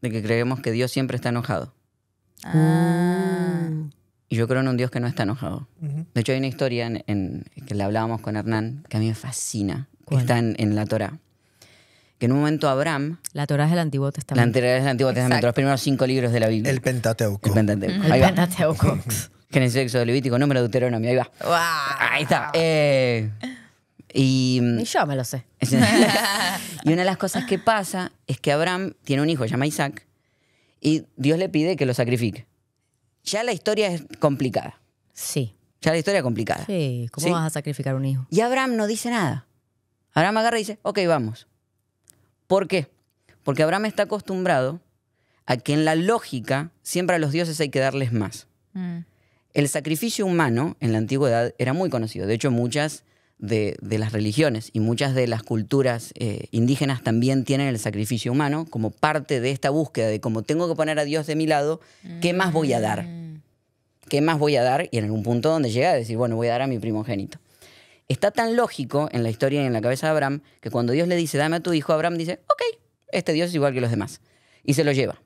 de que creemos que Dios siempre está enojado. Ah. Y yo creo en un Dios que no está enojado. De hecho, hay una historia que la hablábamos con Hernán que a mí me fascina, está en, en la Torah en un momento Abraham... La Torah es el Antiguo Testamento. La Torah del Antiguo Testamento, los primeros cinco libros de la Biblia. El Pentateuco. El Pentateuco. El Pentateuco. Génesis, Levítico, Número, Deuteronomio, ahí va. Ahí está. Eh, y, mm, y, yo me lo sé. y una de las cosas que pasa es que Abraham tiene un hijo, se llama Isaac, y Dios le pide que lo sacrifique. Ya la historia es complicada. Sí. Ya la historia es complicada. Sí, ¿cómo vas a sacrificar un hijo? Y Abraham no dice nada. Abraham agarra y dice, ok, vamos. ¿Por qué? Porque Abraham está acostumbrado a que en la lógica siempre a los dioses hay que darles más. Mm. El sacrificio humano en la antigüedad era muy conocido. De hecho, muchas de, las religiones y muchas de las culturas eh, indígenas también tienen el sacrificio humano como parte de esta búsqueda de cómo tengo que poner a Dios de mi lado, ¿qué más voy a dar? Mm. ¿Qué más voy a dar? Y en algún punto donde llega a decir, bueno, voy a dar a mi primogénito. Está tan lógico en la historia y en la cabeza de Abraham que cuando Dios le dice, dame a tu hijo, Abraham dice, ok, este Dios es igual que los demás. Y se lo lleva.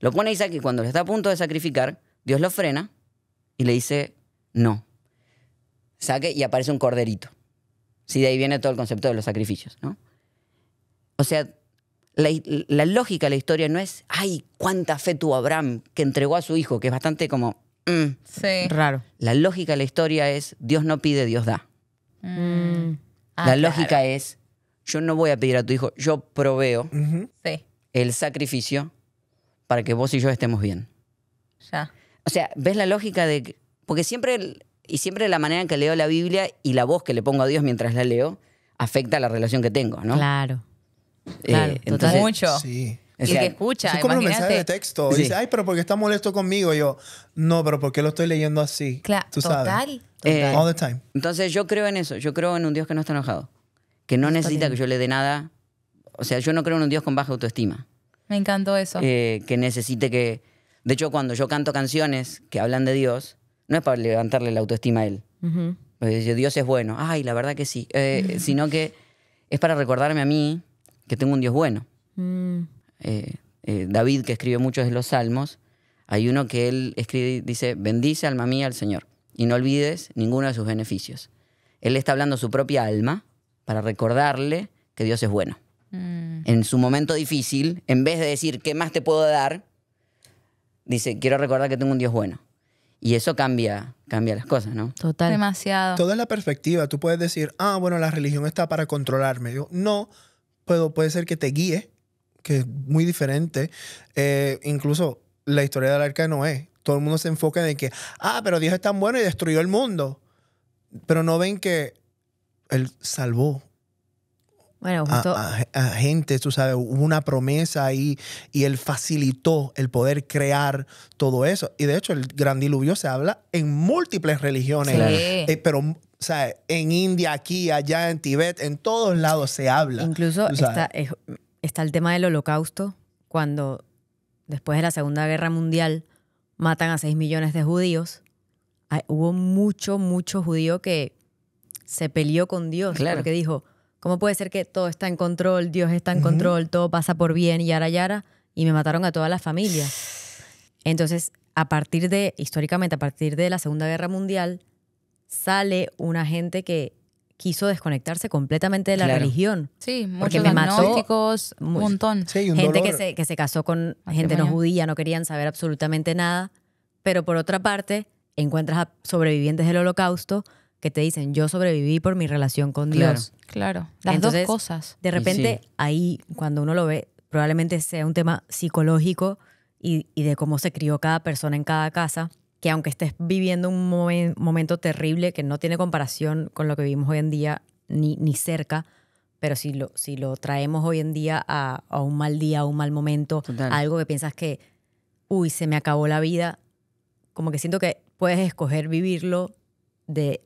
Lo pone Isaac y cuando le está a punto de sacrificar, Dios lo frena y le dice, no. Saque y aparece un corderito. si de ahí viene todo el concepto de los sacrificios, ¿no? O sea, la, lógica de la historia no es, ay, cuánta fe tuvo Abraham que entregó a su hijo, que es bastante como... Mm. Raro. La lógica de la historia es, Dios no pide, Dios da. Mm. Mm. Ah, la lógica es, yo no voy a pedir a tu hijo, yo proveo el sacrificio para que vos y yo estemos bien. O sea, ¿ves la lógica de...? porque siempre, y siempre la manera en que leo la Biblia y la voz que le pongo a Dios mientras la leo, afecta la relación que tengo, ¿no? Claro. Eh, mucho. y escucha. Es como un mensaje de texto. ay, pero porque está molesto conmigo. Y yo, no, pero porque lo estoy leyendo así. Claro, total. Eh, Entonces yo creo en eso, yo creo en un Dios que no está enojado, que no necesita que yo le dé nada. O sea, yo no creo en un Dios con baja autoestima. Me encantó eso. Eh, que necesite que... De hecho, cuando yo canto canciones que hablan de Dios, no es para levantarle la autoestima a él. Dios es bueno. Ay, la verdad que sí. Eh, sino que es para recordarme a mí que tengo un Dios bueno. Mm. David, que escribe muchos de los salmos, hay uno que él escribe, dice, bendice alma mía al Señor y no olvides ninguno de sus beneficios. Él está hablando a su propia alma para recordarle que Dios es bueno. Mm. En su momento difícil, en vez de decir, ¿qué más te puedo dar? Dice, quiero recordar que tengo un Dios bueno. Y eso cambia, cambia las cosas, ¿no? Total. Demasiado. Toda la perspectiva. Tú puedes decir, ah, bueno, la religión está para controlarme. no, pero puede ser que te guíe, que es muy diferente. Eh, incluso la historia del arca de Noé. Todo el mundo se enfoca en que, ah, pero Dios es tan bueno y destruyó el mundo. Pero no ven que Él salvó a, gente, tú sabes, hubo una promesa ahí y él facilitó el poder crear todo eso. Y de hecho, el gran diluvio se habla en múltiples religiones, eh, pero o sea, en India, aquí, allá, en Tibet, en todos lados se habla. Incluso está, está el tema del holocausto, cuando después de la Segunda Guerra Mundial matan a 6 millones de judíos. hubo mucho, mucho judío que se peleó con Dios claro. porque dijo, ¿cómo puede ser que todo está en control, Dios está en control, todo pasa por bien, yara, yara? Y me mataron a todas las familias. Entonces, a partir de, históricamente, a partir de la Segunda Guerra Mundial, sale una gente que quiso desconectarse completamente de la religión. Sí, muchos me un montón. gente que se, que se, casó con ah, gente no judía, no querían saber absolutamente nada. Pero por otra parte, encuentras a sobrevivientes del holocausto que te dicen, yo sobreviví por mi relación con Dios. Claro, las dos cosas. De repente, ahí, cuando uno lo ve, probablemente sea un tema psicológico y, y de cómo se crió cada persona en cada casa que aunque estés viviendo un momento terrible que no tiene comparación con lo que vivimos hoy en día, ni, ni cerca, pero si lo, si lo traemos hoy en día a, un mal día, a un mal momento, algo que piensas que, uy, se me acabó la vida, como que siento que puedes escoger vivirlo de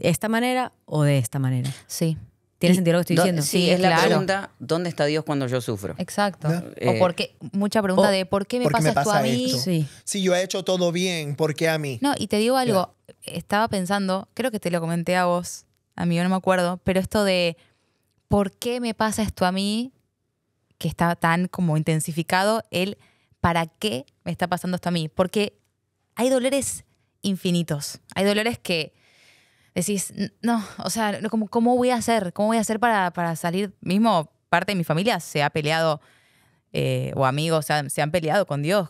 esta manera o de esta manera. Sí, ¿Tiene sentido lo que estoy diciendo? Sí, es la pregunta, ¿dónde está Dios cuando yo sufro? Exacto. o eh, porque, mucha pregunta de ¿por qué me pasa, esto a mí? Sí. Si yo he hecho todo bien, ¿por qué a mí? No, y te digo algo, estaba pensando, creo que te lo comenté a vos, a mí yo no me acuerdo, pero esto de ¿por qué me pasa esto a mí? Que está tan como intensificado, el ¿para qué me está pasando esto a mí? Porque hay dolores infinitos, hay dolores que decís, no, o sea, ¿cómo, cómo voy a hacer? ¿Cómo voy a hacer para, para salir? Mismo parte de mi familia se ha peleado, eh, o amigos se han, peleado con Dios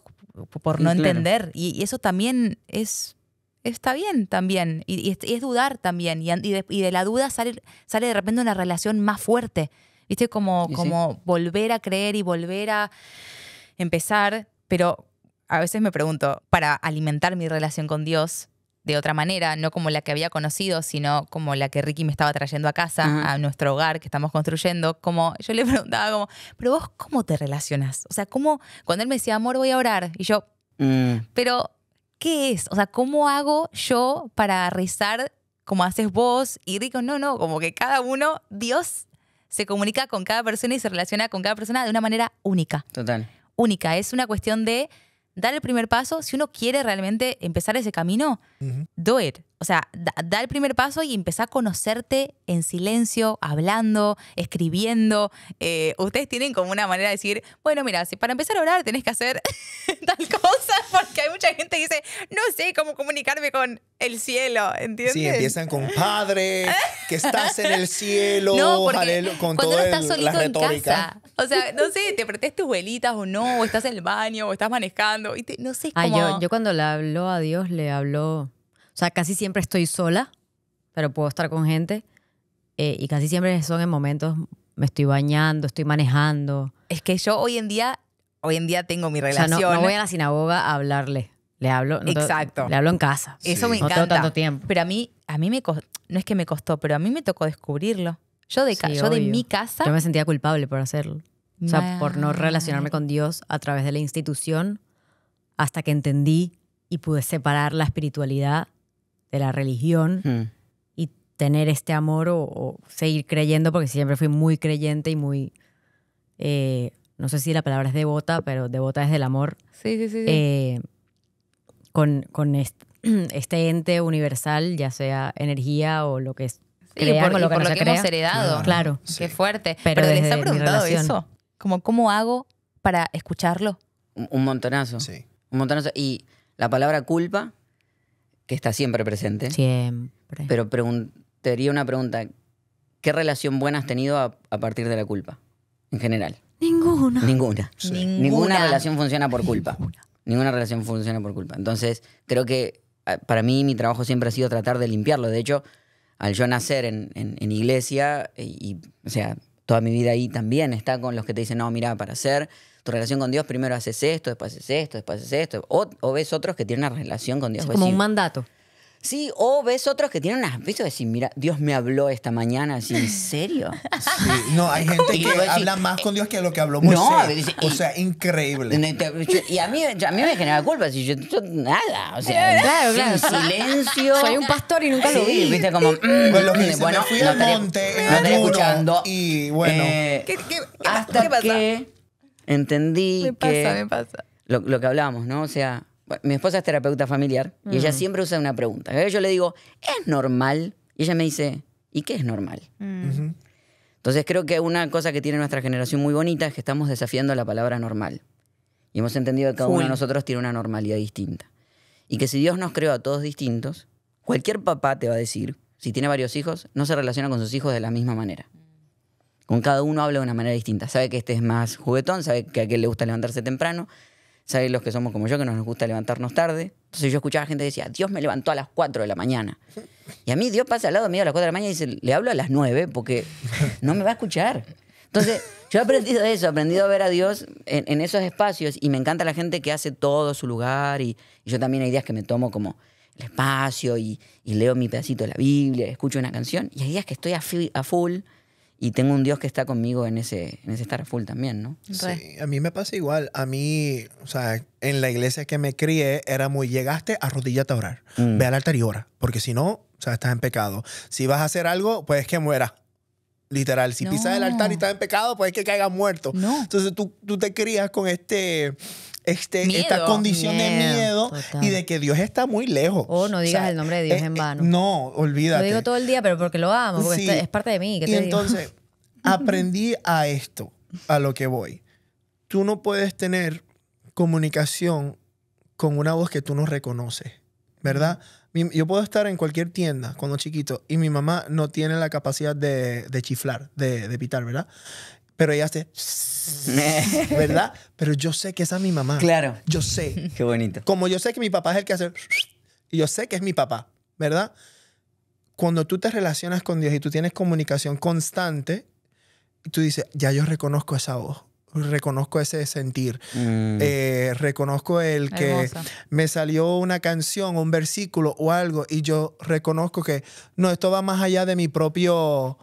por no entender. Y, eso también es, está bien también, y, es, dudar también. y, de, la duda sale, sale de repente una relación más fuerte. ¿Viste? Como, como volver a creer y volver a empezar, pero a veces me pregunto, para alimentar mi relación con Dios, de otra manera, no como la que había conocido, sino como la que Ricky me estaba trayendo a casa, a nuestro hogar que estamos construyendo, como yo le preguntaba como, pero vos cómo te relacionas? O sea, ¿cómo? Cuando él me decía, amor, voy a orar, y yo, mm. pero, ¿qué es? O sea, ¿cómo hago yo para rezar como haces vos? Y Rico, no, no, como que cada uno, Dios se comunica con cada persona y se relaciona con cada persona de una manera única. Total. Única, es una cuestión de dar el primer paso, si uno quiere realmente empezar ese camino, do it. O sea, da, el primer paso y empezar a conocerte en silencio, hablando, escribiendo. Eh, ustedes tienen como una manera de decir, bueno, mira, si para empezar a orar tenés que hacer tal cosa, porque hay mucha gente que dice, no sé cómo comunicarme con el cielo, ¿entiendes? Sí, empiezan con Padre, que estás en el cielo, no, con todo estás la retórica. En casa, o sea, no sé, te apretes tus velitas o no, o estás en el baño, o estás manejando, y no sé cómo. Yo, cuando le hablo a Dios, le hablo. O sea, casi siempre estoy sola, pero puedo estar con gente. Eh, y casi siempre son en momentos, me estoy bañando, estoy manejando. Es que yo hoy en día, hoy en día tengo mi relación. O no voy a la sinagoga a hablarle. Le hablo, le hablo en casa. Eso me encanta. tanto tiempo. Pero a mí, a mí me costó, no es que me costó, pero a mí me tocó descubrirlo. Yo de, mi casa. Yo me sentía culpable por hacerlo. O sea, por no relacionarme con Dios a través de la institución hasta que entendí y pude separar la espiritualidad de la religión hmm. y tener este amor o, seguir creyendo, porque siempre fui muy creyente y muy, eh, no sé si la palabra es devota, pero devota es del amor. Sí, sí, sí. Eh, con, este, ente universal, ya sea energía o lo que es. Sí, lo que, heredado. Claro. Qué fuerte. Pero, les ha preguntado eso. Como, ¿cómo hago para escucharlo? Un, montonazo. Sí. Un montonazo. Y la palabra culpa, que está siempre presente. Siempre. Pero preguntaría una pregunta. ¿Qué relación buena has tenido a, partir de la culpa? En general. Ninguna. Ninguna. Ninguna. relación funciona por culpa. Ninguna relación funciona por culpa. Entonces, creo que ah, para mí mi trabajo siempre ha sido tratar de limpiarlo. De hecho, al yo nacer en, en, iglesia, eh, y, o sea, toda mi vida ahí también está con los que te dicen, no, mira, para hacer tu relación con Dios, primero haces esto, después haces esto, después haces esto. O, ves otros que tienen una relación con Dios. Es como un mandato. Sí, o ves otros que tienen unas aspecto de decir, mira, Dios me habló esta mañana, así, ¿en serio? Sí, no, hay gente que habla más con Dios que lo que habló Moisés. No, o sea, increíble. Y a mí, a mí me genera culpa, si yo, yo nada, o sea, claro, silencio. Soy un pastor y nunca lo vi. Viste como, mm, bueno, mm, dice, bueno no al monte, escuchando. Y bueno, eh, ¿Qué, qué, hasta que entendí me pasa, que me pasa. Lo, lo que hablamos ¿no? O sea, mi esposa es terapeuta familiar y ella mm. siempre usa una pregunta. Yo le digo, ¿es normal? Y ella me dice, ¿y qué es normal? Mm. Entonces creo que una cosa que tiene nuestra generación muy bonita es que estamos desafiando la palabra normal. Y hemos entendido que cada uno de nosotros tiene una normalidad distinta. Y que si Dios nos creó a todos distintos, cualquier papá te va a decir, si tiene varios hijos, no se relaciona con sus hijos de la misma manera. Con cada uno habla de una manera distinta. Sabe que este es más juguetón, sabe que a aquel le gusta levantarse temprano, ¿sabes? Los que somos como yo, que nos gusta levantarnos tarde. Entonces yo escuchaba gente que decía, Dios me levantó a las 4 de la mañana. Y a mí Dios pasa al lado mío a las 4 de la mañana y dice, le hablo a las 9 porque no me va a escuchar. Entonces, yo he aprendido eso, he aprendido a ver a Dios en, esos espacios y me encanta la gente que hace todo su lugar y, yo también hay días que me tomo como el espacio y, leo mi pedacito de la Biblia, escucho una canción y hay días que estoy a full y tengo un Dios que está conmigo en ese, en ese estar full también, ¿no? Sí, a mí me pasa igual. A mí, o sea, en la iglesia que me crié era muy, llegaste, a rodilla a orar. Mm. Ve al altar y ora, porque si no, o sea, estás en pecado. Si vas a hacer algo, pues que muera. Literal, si pisas el altar y estás en pecado, pues es que caigas muerto. Entonces tú, tú te crías con este, este, esta condición de miedo y de que Dios está muy lejos. Oh, no digas el nombre de Dios eh, en eh, vano. No, olvídate. Lo digo todo el día, pero porque lo amo, porque este es parte de mí. y entonces, aprendí a esto, a lo que voy. Tú no puedes tener comunicación con una voz que tú no reconoces, ¿verdad? Yo puedo estar en cualquier tienda cuando chiquito y mi mamá no tiene la capacidad de, chiflar, de, de pitar, ¿verdad? pero ella hace, ¿verdad? Pero yo sé que esa es mi mamá. Claro. Yo sé. Qué bonito. Como yo sé que mi papá es el que hace, y yo sé que es mi papá, ¿verdad? Cuando tú te relacionas con Dios y tú tienes comunicación constante, tú dices, ya yo reconozco esa voz reconozco ese sentir, mm. eh, reconozco el que me salió una canción, un versículo o algo y yo reconozco que no, esto va más allá de mi propio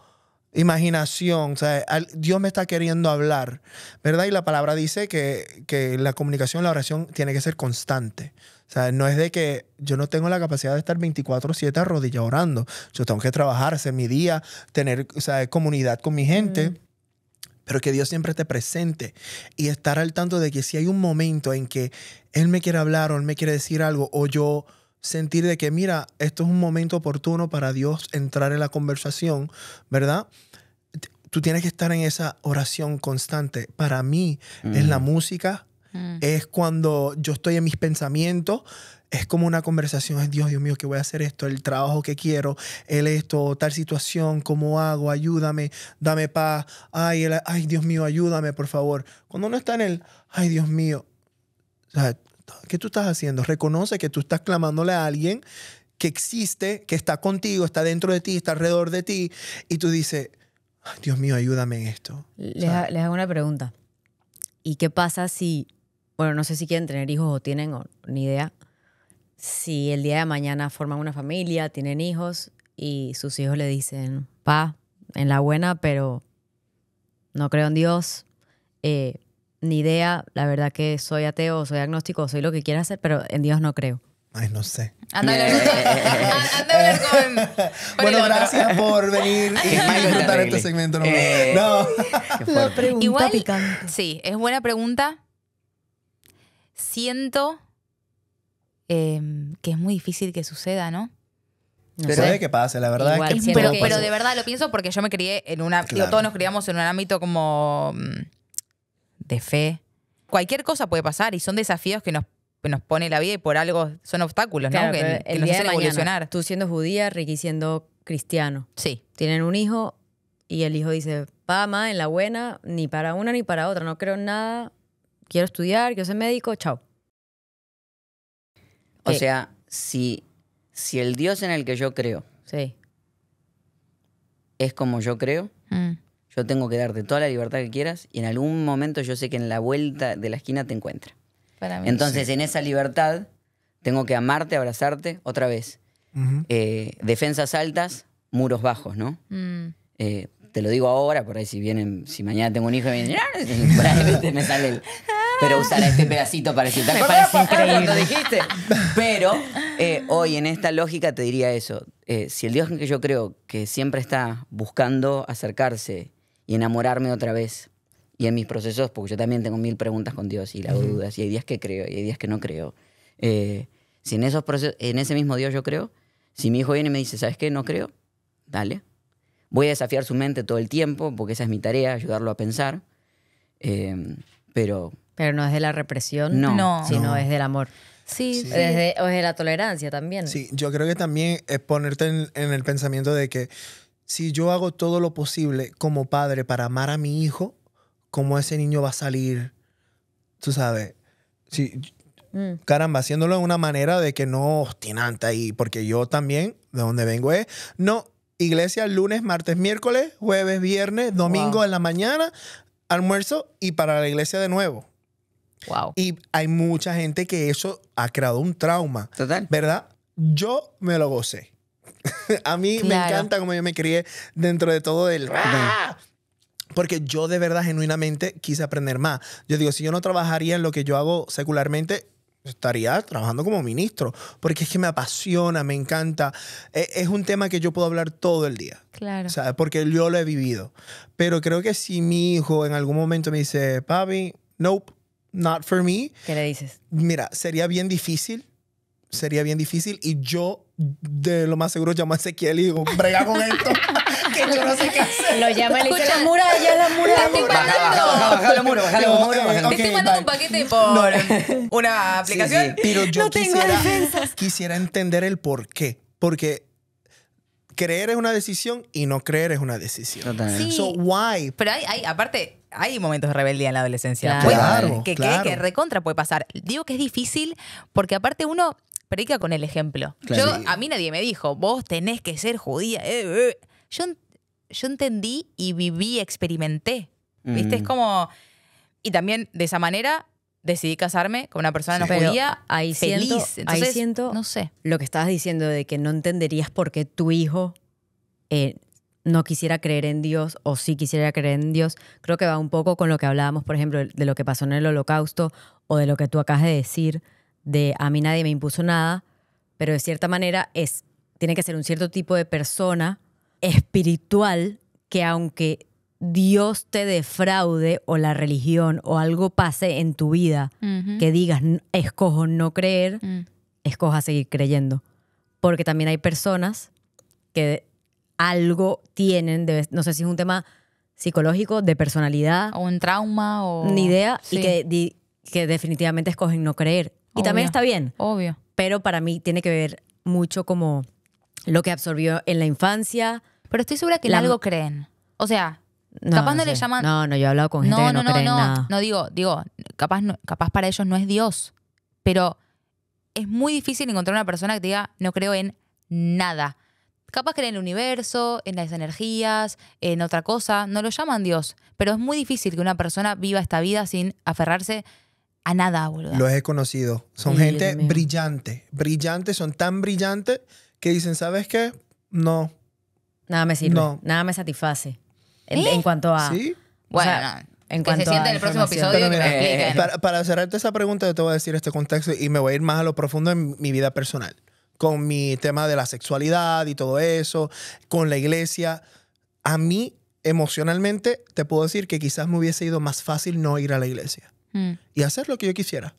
imaginación, o sea, Dios me está queriendo hablar, ¿verdad? Y la palabra dice que, la comunicación, la oración tiene que ser constante. O sea, no es de que yo no tengo la capacidad de estar 24/7 rodillas orando. Yo tengo que trabajar, mi día, tener comunidad con mi gente. Pero que Dios siempre esté presente y estar al tanto de que si hay un momento en que Él me quiere hablar o Él me quiere decir algo o yo sentir de que, mira, esto es un momento oportuno para Dios entrar en la conversación, ¿verdad? Tú tienes que estar en esa oración constante. Para mí es la música, mm. es cuando yo estoy en mis pensamientos, es como una conversación, es Dios, Dios mío, que voy a hacer esto, el trabajo que quiero, el esto, tal situación, cómo hago, ayúdame, dame paz, ay, ay Dios mío, ayúdame, por favor. Cuando uno está en el, ay Dios mío, o ¿Qué tú estás haciendo? Reconoce que tú estás clamándole a alguien que existe, que está contigo, está dentro de ti, está alrededor de ti, y tú dices, Dios mío, ayúdame en esto. Les, hago una pregunta. ¿Y qué pasa si, bueno, no sé si quieren tener hijos o tienen, ni idea, si el día de mañana forman una familia, tienen hijos y sus hijos le dicen, pa, en la buena, pero no creo en Dios, eh, ni idea, la verdad que soy ateo, soy agnóstico, soy lo que quiera hacer, pero en Dios no creo. Ay, no sé. ver con... Bueno, gracias por venir y disfrutar este segmento. No, eh, no. Igual, Sí, es buena pregunta. Siento em, que es muy difícil que suceda, ¿no? Se ve que pase, la verdad. que pero, de verdad lo pienso porque yo me crié en una. todos nos criamos en un ámbito como mm, de fe. Cualquier cosa puede pasar y son desafíos que nos, nos pone la vida y por algo son obstáculos, ¿no? Que, nos hacen evolucionar. Tú siendo judía, Ricky siendo cristiano. Sí. Tienen un hijo y el hijo dice, Pama, en la buena, ni para una ni para otra, no creo en nada, quiero estudiar, quiero ser médico, chao. O sea, si, si el Dios en el que yo creo sí. es como yo creo, mm. Yo tengo que darte toda la libertad que quieras y en algún momento yo sé que en la vuelta de la esquina te encuentra. Para mí, Entonces, en esa libertad, tengo que amarte, abrazarte otra vez. Eh, defensas altas, muros bajos, ¿no? Mm. Eh, te lo digo ahora, por ahí si vienen, si mañana tengo un hijo y me vienen, ah, sale Pero usar este pedacito para decir, increíble. Lo dijiste? Pero eh, hoy en esta lógica te diría eso. si el Dios en que yo creo que siempre está buscando acercarse y enamorarme otra vez. Y en mis procesos, porque yo también tengo mil preguntas con Dios y las dudas, y hay días que creo y hay días que no creo. Eh, si en, esos procesos, en ese mismo Dios yo creo, si mi hijo viene y me dice, ¿sabes qué? No creo, dale. Voy a desafiar su mente todo el tiempo, porque esa es mi tarea, ayudarlo a pensar. Em, pero... Pero no es de la represión, no, sino es del amor. Sí, o es de la tolerancia también. Sí, yo creo que también es ponerte en el pensamiento de que si yo hago todo lo posible como padre para amar a mi hijo, ¿cómo ese niño va a salir? Tú sabes, si, mm. caramba, haciéndolo de una manera de que no obstinante ahí, porque yo también, de donde vengo es, eh? no, iglesia lunes, martes, miércoles, jueves, viernes, domingo en la mañana, almuerzo y para la iglesia de nuevo. Wow. Y hay mucha gente que eso ha creado un trauma. Total. ¿Verdad? Yo me lo gocé. a mí me encanta como yo me crié dentro de todo el... Porque yo de verdad, genuinamente, quise aprender más. Yo digo, si yo no trabajaría en lo que yo hago secularmente, estaría trabajando como ministro, porque es que me apasiona, me encanta. E, es, un tema que yo puedo hablar todo el día. Claro. O sea, porque yo lo he vivido. Pero creo que si mi hijo en algún momento me dice, papi, nope, not for me. ¿Qué le dices? Mira, sería bien difícil, sería bien difícil y yo de lo más seguro llama a Ezequiel y digo, brega con esto, que yo no sé qué hacer. Lo llama el le la muralla, la muralla. Te estoy muro, Te estoy mandando un paquete por una aplicación. Pero yo quisiera, entender el por qué. Porque creer es una decisión y no creer es una decisión. Sí, so, why? Pero hay, aparte, hay momentos de rebeldía en la adolescencia. Claro, claro que, claro. que, que recontra puede pasar. Digo que es difícil porque aparte uno con el ejemplo. Yo, a mí nadie me dijo, vos tenés que ser judía. Eh, eh, eh. Yo, yo entendí y viví, experimenté. ¿Viste? Es mm. como. Y también de esa manera decidí casarme con una persona no judía ahí feliz. Entonces, no sé. lo que estabas diciendo de que no entenderías por qué tu hijo no quisiera creer en Dios o sí quisiera creer en Dios. Creo que va un poco con lo que hablábamos, por ejemplo, de lo que pasó en el holocausto o de lo que tú acabas de decir, de a mí nadie me impuso nada, pero de cierta manera es, tiene que ser un cierto tipo de persona espiritual que aunque Dios te defraude o la religión o algo pase en tu vida que digas escojo no creer, mm. escoja seguir creyendo. Porque también hay personas que algo tienen, no sé si es un tema psicológico, de personalidad. O un trauma o... Ni idea, y que, que definitivamente escogen no creer. Y también está bien. Obvio. Pero para mí tiene que ver mucho como lo que absorbió en la infancia. Pero estoy segura que en algo creen. O sea, capaz no, le llaman. No, no, yo he hablado con gente no, no, no no, No, digo, digo, capaz, capaz para ellos no es Dios. Pero es muy difícil encontrar una persona que te diga, no creo en nada. Capaz creen en el universo, en las energías, en otra cosa. No lo llaman Dios. Pero es muy difícil que una persona viva esta vida sin aferrarse a nada, boludo. Los he conocido. Son gente brillante. Brillante. son tan brillantes que dicen, ¿sabes qué? No. Nada me sirve. Nada me satisface. En, ¿Eh? cuanto a. Sí. Bueno. en que se siente en el próximo episodio. Eh, para, para, cerrarte esa pregunta, yo te voy a decir este contexto y me voy a ir más a lo profundo en mi vida personal, con mi tema de la sexualidad y todo eso, con la iglesia. A mí, emocionalmente, te puedo decir que quizás me hubiese ido más fácil no ir a la iglesia. Mm. y hacer lo que yo quisiera.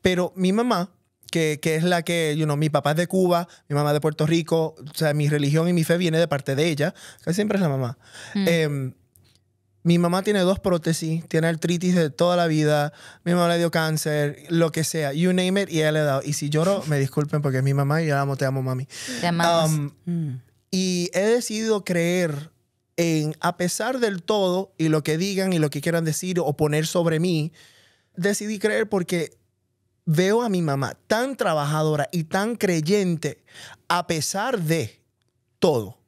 Pero mi mamá, que, que, es la que, you know, mi papá es de Cuba, mi mamá es de Puerto Rico, o sea, mi religión y mi fe viene de parte de ella, que siempre es la mamá. Mm. Em, mi mamá tiene dos prótesis, tiene artritis de toda la vida, mi mamá le dio cáncer, lo que sea, you name it, y ella le ha dado. Y si lloro, me disculpen porque es mi mamá y yo la amo, te amo, mami. Um, mm. Y he decidido creer a pesar del todo y lo que digan y lo que quieran decir o poner sobre mí, decidí creer porque veo a mi mamá tan trabajadora y tan creyente a pesar de todo.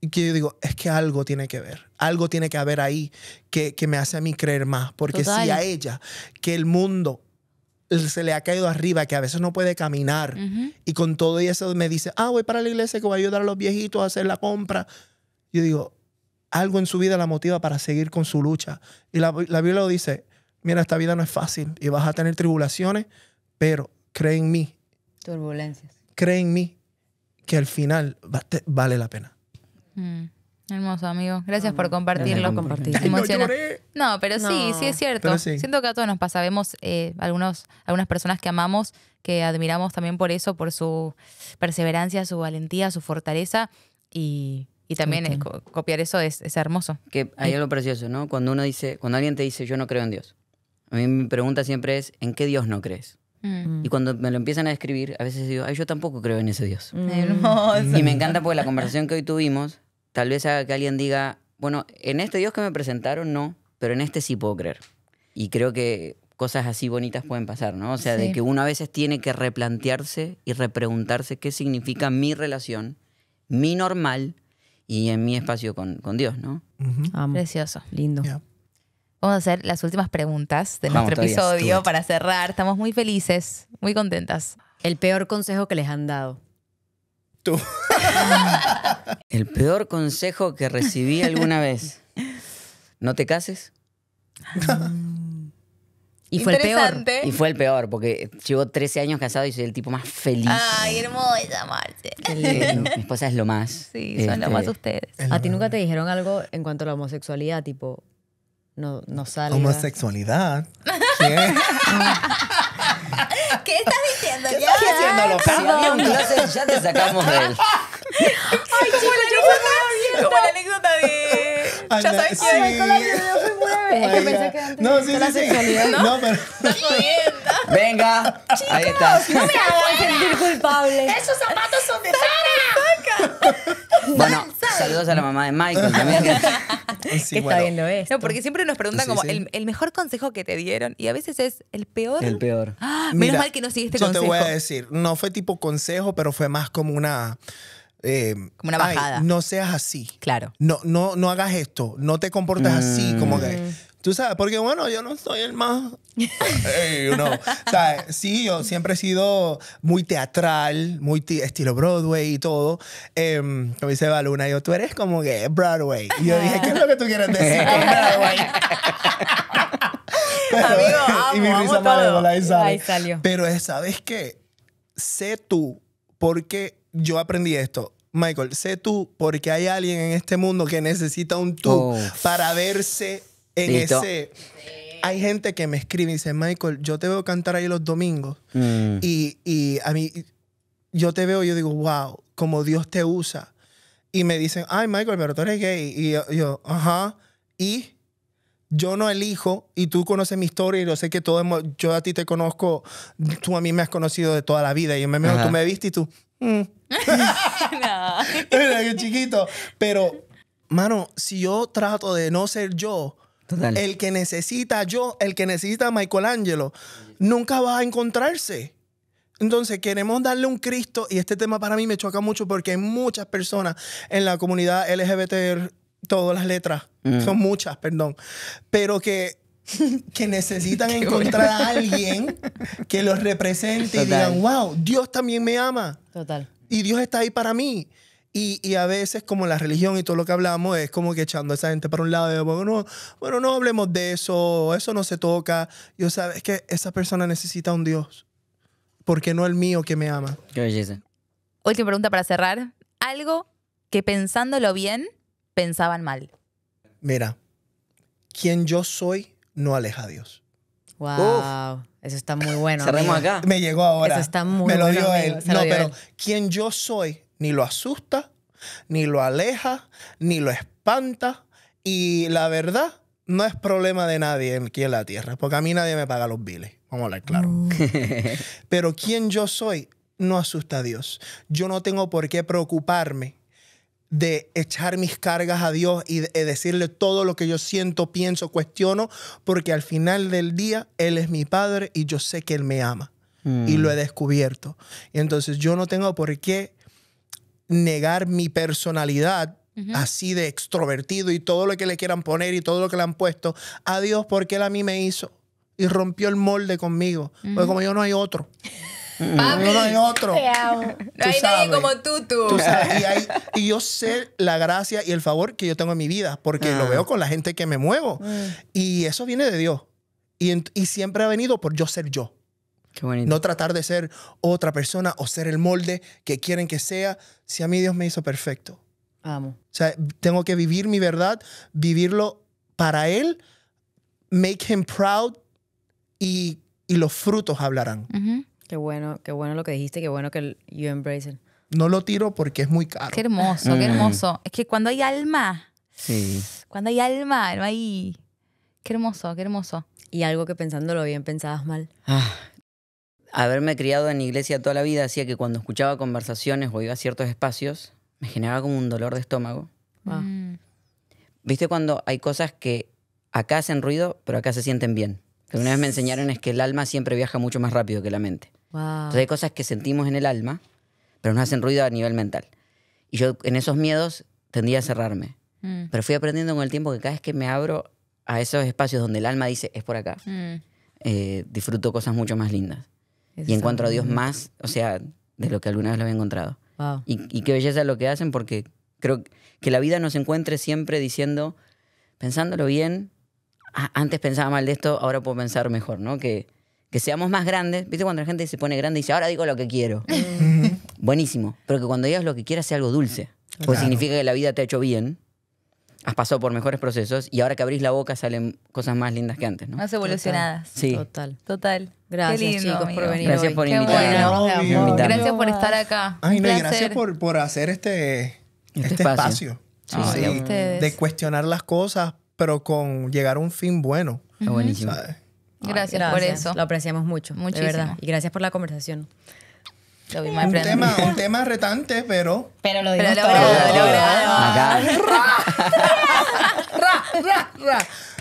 Y que yo digo, es que algo tiene que ver, algo tiene que haber ahí que, me hace a mí creer más, porque si a ella, que el mundo se le ha caído arriba, que a veces no puede caminar, y con todo eso me dice, ah, voy para la iglesia que voy a ayudar a los viejitos a hacer la compra, yo digo, algo en su vida la motiva para seguir con su lucha. Y la, la Biblia lo dice, mira, esta vida no es fácil y vas a tener tribulaciones, pero cree en mí. Turbulencias. Cree en mí que al final vale la pena. Mm, hermoso, amigo. Gracias por compartirlo. compartimos no, pero sí, sí es cierto. Siento que a todos nos pasa. Vemos eh, algunos, algunas personas que amamos, que admiramos también por eso, por su perseverancia, su valentía, su fortaleza. Y y también copiar eso es, es, hermoso. Que hay algo precioso, ¿no? Cuando uno dice, cuando alguien te dice yo no creo en Dios, a mí mi pregunta siempre es ¿en qué Dios no crees? Mm. Y cuando me lo empiezan a describir, a veces digo, ay, yo tampoco creo en ese Dios. Mm. Hermoso. Y me encanta porque la conversación que hoy tuvimos, tal vez haga que alguien diga, bueno, en este Dios que me presentaron no, pero en este sí puedo creer. Y creo que cosas así bonitas pueden pasar, ¿no? O sea, de que uno a veces tiene que replantearse y repreguntarse qué significa mi relación, mi normal, y en mi espacio con, Dios, ¿no? Precioso. Lindo. Vamos a hacer las últimas preguntas de nuestro episodio para cerrar. Estamos muy felices, muy contentas. El peor consejo que les han dado. Tú. El peor consejo que recibí alguna vez. No te cases. Mm. Y fue el peor. Y fue el peor, porque llevo 13 años casado y soy el tipo más feliz. Ay, hermosa, Marce. mi esposa es lo más. Sí, son lo más este, ustedes. ¿A ti nunca te dijeron algo en cuanto a la homosexualidad? Tipo, no, no sale. ¿Homosexualidad? ¿Qué? ¿Qué estás diciendo? ¿Qué estás diciendo? ya te sacamos de él. Ay, chica, yo soy muy Como la anécdota de... Ya sabes quién. Es que pensé que antes no, sí, sexualidad. No, no Venga. ahí está. No me hagan sentir culpable. Esos zapatos son de Sara. Bueno, saludos a la mamá de Michael también. que está viendo esto. No, porque siempre nos preguntan como el, el, mejor consejo que te dieron y a veces es el peor. El peor. Ah, menos mal que no sigues este consejo. Yo te voy a decir, no fue tipo consejo, pero fue más como una Em, como una bajada. no seas así. Claro. No, no, no hagas esto. No te comportes así. Como que. Mm. Tú sabes, porque bueno, yo no soy el más. hey, o ¿Sabes? Sí, yo siempre he sido muy teatral, muy estilo Broadway y todo. Em, como dice Valuna, yo, tú eres como que Broadway. Y yo dije, ¿qué es lo que tú quieres decir Broadway? Pero, Amigo, y mi risa Pero, ¿sabes que Sé tú porque yo aprendí esto. Michael, sé tú porque hay alguien en este mundo que necesita un tú oh. para verse en ese... Hay gente que me escribe y dice, Michael, yo te veo cantar ahí los domingos mm. y, a mí, yo te veo y yo digo, wow, como Dios te usa. Y me dicen, ay, Michael, pero tú eres gay. Y yo ajá. Y yo no elijo y tú conoces mi historia y lo sé que todo yo a ti te conozco, tú a mí me has conocido de toda la vida y yo me tú me viste y tú... Mm". Era chiquito, pero mano, si yo trato de no ser yo, el que necesita yo, el que necesita Michelangelo, nunca va a encontrarse. Entonces queremos darle un Cristo y este tema para mí me choca mucho porque hay muchas personas en la comunidad LGBT todas las letras, mm. son muchas, perdón, pero que, que necesitan encontrar a alguien que los represente y digan, wow, Dios también me ama. Total. Y Dios está ahí para mí. Y, y, a veces, como la religión y todo lo que hablamos, es como que echando a esa gente para un lado, y bueno, no, bueno, no hablemos de eso, eso no se toca. Yo sabes que esa persona necesita un Dios, porque no el mío que me ama. Qué belleza. Última pregunta para cerrar. Algo que pensándolo bien pensaban mal? Mira, quien yo soy no aleja a Dios. Wow. Eso está muy bueno. Cerremos acá. Me llegó ahora. Eso está muy bueno. Me lo dio él. No, pero quien yo soy ni lo asusta, ni lo aleja, ni lo espanta. Y la verdad, no es problema de nadie aquí en la tierra, porque a mí nadie me paga los biles. Vamos a hablar claro. Mm. pero quien yo soy no asusta a Dios. Yo no tengo por qué preocuparme de echar mis cargas a Dios y eh, decirle todo lo que yo siento, pienso, cuestiono, porque al final del día Él es mi Padre y yo sé que Él me ama y mm. lo he descubierto. entonces yo no tengo por qué negar mi personalidad así de extrovertido y todo lo que le quieran poner y todo lo que le han puesto a Dios porque él a mí me hizo y rompió el molde conmigo, porque como yo no hay otro. Mm, no hay otro. No hay nadie como tú, tú. sabes, y, yo sé la gracia y el favor que yo tengo en mi vida, porque lo ah. veo con la gente que me muevo. Mm. Y eso viene de Dios. Y, y, siempre ha venido por yo ser yo. Qué bonito. No tratar de ser otra persona o ser el molde que quieren que sea. Si a mí Dios me hizo perfecto. Amo. O sea, tengo que vivir mi verdad, vivirlo para Él, make Him proud y, y los frutos hablarán. Uh Qué bueno, qué bueno lo que dijiste, qué bueno que el, you embrace No lo tiro porque es muy caro. Qué hermoso, qué mm. hermoso. Es que cuando hay alma, sí. cuando hay alma, no Qué hermoso, qué hermoso. Y algo que pensándolo bien pensabas mal. Ah, haberme criado en iglesia toda la vida hacía que cuando escuchaba conversaciones o iba a ciertos espacios, me generaba como un dolor de estómago. Mm. ¿Viste cuando hay cosas que acá hacen ruido, pero acá se sienten bien? una vez me enseñaron es que el alma siempre viaja mucho más rápido que la mente. Wow. Entonces hay cosas que sentimos en el alma, pero nos hacen ruido a nivel mental. Y yo en esos miedos tendía a cerrarme. Mm. Pero fui aprendiendo con el tiempo que cada vez que me abro a esos espacios donde el alma dice, es por acá, mm. eh, disfruto cosas mucho más lindas. y encuentro a Dios más, o sea, de lo que alguna vez lo había encontrado. Y, y, qué belleza lo que hacen porque creo que la vida nos encuentre siempre diciendo, pensándolo bien, antes pensaba mal de esto, ahora puedo pensar mejor, ¿no? Que, que seamos más grandes. ¿Viste cuando la gente se pone grande y dice, ahora digo lo que quiero? Mm. Buenísimo. Pero que cuando digas lo que quieras sea algo dulce. Porque significa que la vida te ha hecho bien, has pasado por mejores procesos y ahora que abrís la boca salen cosas más lindas que antes, ¿no? Más evolucionadas. Sí. Total. Total. Gracias, chicos, por venir. Gracias por invitarme. gracias por estar acá. gracias por, hacer este, este, este espacio. Sí, ah, de cuestionar las cosas, pero con llegar a un fin bueno. Está buenísimo. Gracias, por eso. Lo apreciamos mucho, Muchísimo. Y gracias por la conversación. Un tema, un tema retante, pero... Pero lo digo. pero lo